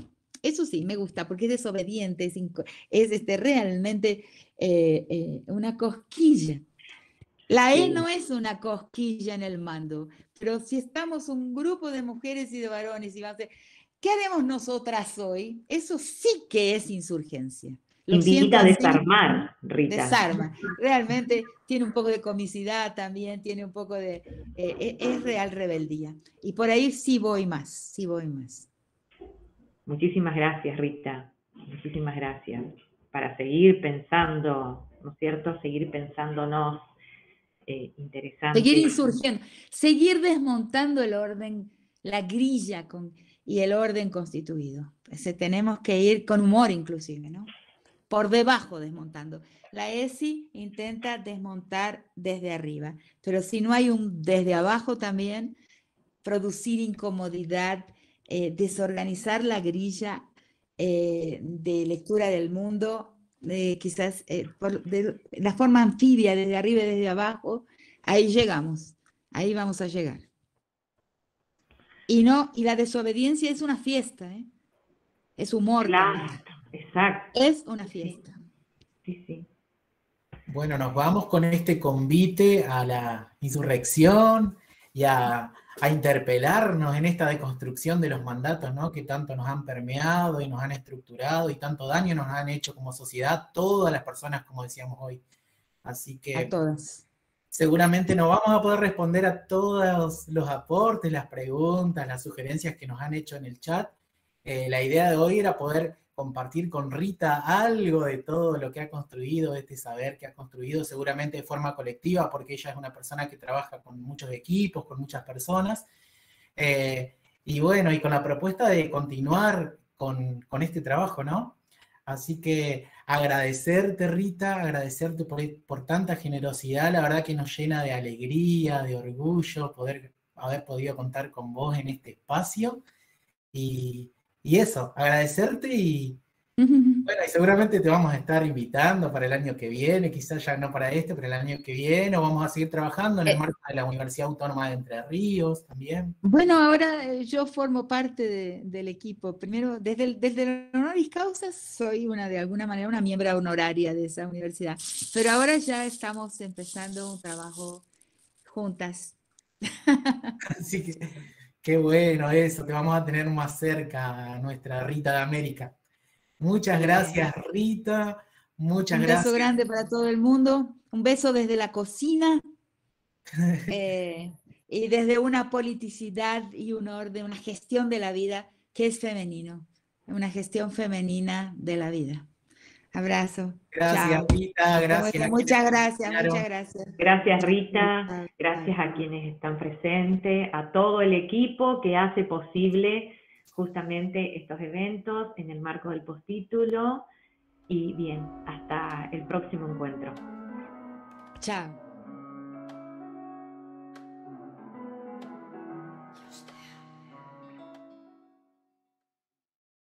Eso sí, me gusta, porque es desobediente, es, este, realmente eh, eh, una cosquilla. La E no es una cosquilla en el mando, pero si estamos un grupo de mujeres y de varones y vamos a decir, ¿qué haremos nosotras hoy? Eso sí que es insurgencia. Lo Invita a desarmar, Rita. Desarma. Realmente tiene un poco de comicidad también, tiene un poco de...
Eh, e, es real
rebeldía. Y por ahí sí voy más, sí voy más.
Muchísimas gracias, Rita. Muchísimas gracias. Para seguir pensando, ¿no es cierto? Seguir pensándonos. Eh, interesante. Seguir insurgiendo,
seguir desmontando el orden, la grilla y el orden constituido. Pues, eh, tenemos que ir con humor inclusive, ¿no? por debajo desmontando. La ESI intenta desmontar desde arriba, pero si no hay un desde abajo también, producir incomodidad, eh, desorganizar la grilla eh, de lectura del mundo, eh, quizás de, la forma anfibia desde arriba y desde abajo, ahí llegamos, ahí vamos a llegar. Y no, y la desobediencia es una fiesta, es humor.
Exacto.
Es una fiesta.
Sí, sí. Bueno, nos vamos con este convite a la insurrección y a, interpelarnos en esta deconstrucción de los mandatos, ¿no? Que tanto nos han permeado y nos han estructurado y tanto daño nos han hecho como sociedad, todas las personas, como decíamos hoy. Así que. A todas. Seguramente no vamos a poder responder a todos los aportes, las preguntas, las sugerencias que nos han hecho en el chat. Eh, la idea de hoy era poder compartir con Rita algo de todo lo que ha construido, este saber que ha construido, seguramente de forma colectiva, porque ella es una persona que trabaja con muchos equipos, con muchas personas. Eh, y bueno, y con la propuesta de continuar con, con, este trabajo, ¿no? Así que agradecerte, Rita, agradecerte por, por tanta generosidad, la verdad que nos llena de alegría, de orgullo poder haber podido contar con vos en este espacio. Y, y eso, agradecerte y seguramente te vamos a estar invitando para el año que viene, quizás ya no para este, pero el año que viene, o vamos a seguir trabajando en el eh. marco de la Universidad Autónoma de Entre Ríos también.
Bueno, ahora eh, yo formo parte del equipo. Primero, desde el, honoris causa soy una, de alguna manera, una miembro honoraria de esa universidad, pero ahora ya estamos empezando un trabajo juntas.
Así que Qué bueno eso, te vamos a tener más cerca a nuestra Rita de América. Muchas gracias, Rita. Muchas gracias. Un beso grande
para todo el mundo. Un beso desde la cocina. Eh, y desde una politicidad y un orden, una gestión de la vida que es femenino, una gestión femenina de la vida. Abrazo. Gracias, Rita. Gracias. Muchas gracias, muchas gracias. Gracias, Rita.
Gracias a quienes están presentes, a todo el equipo que hace posible justamente estos eventos en el marco del postítulo. Y bien, hasta el próximo encuentro. Chao.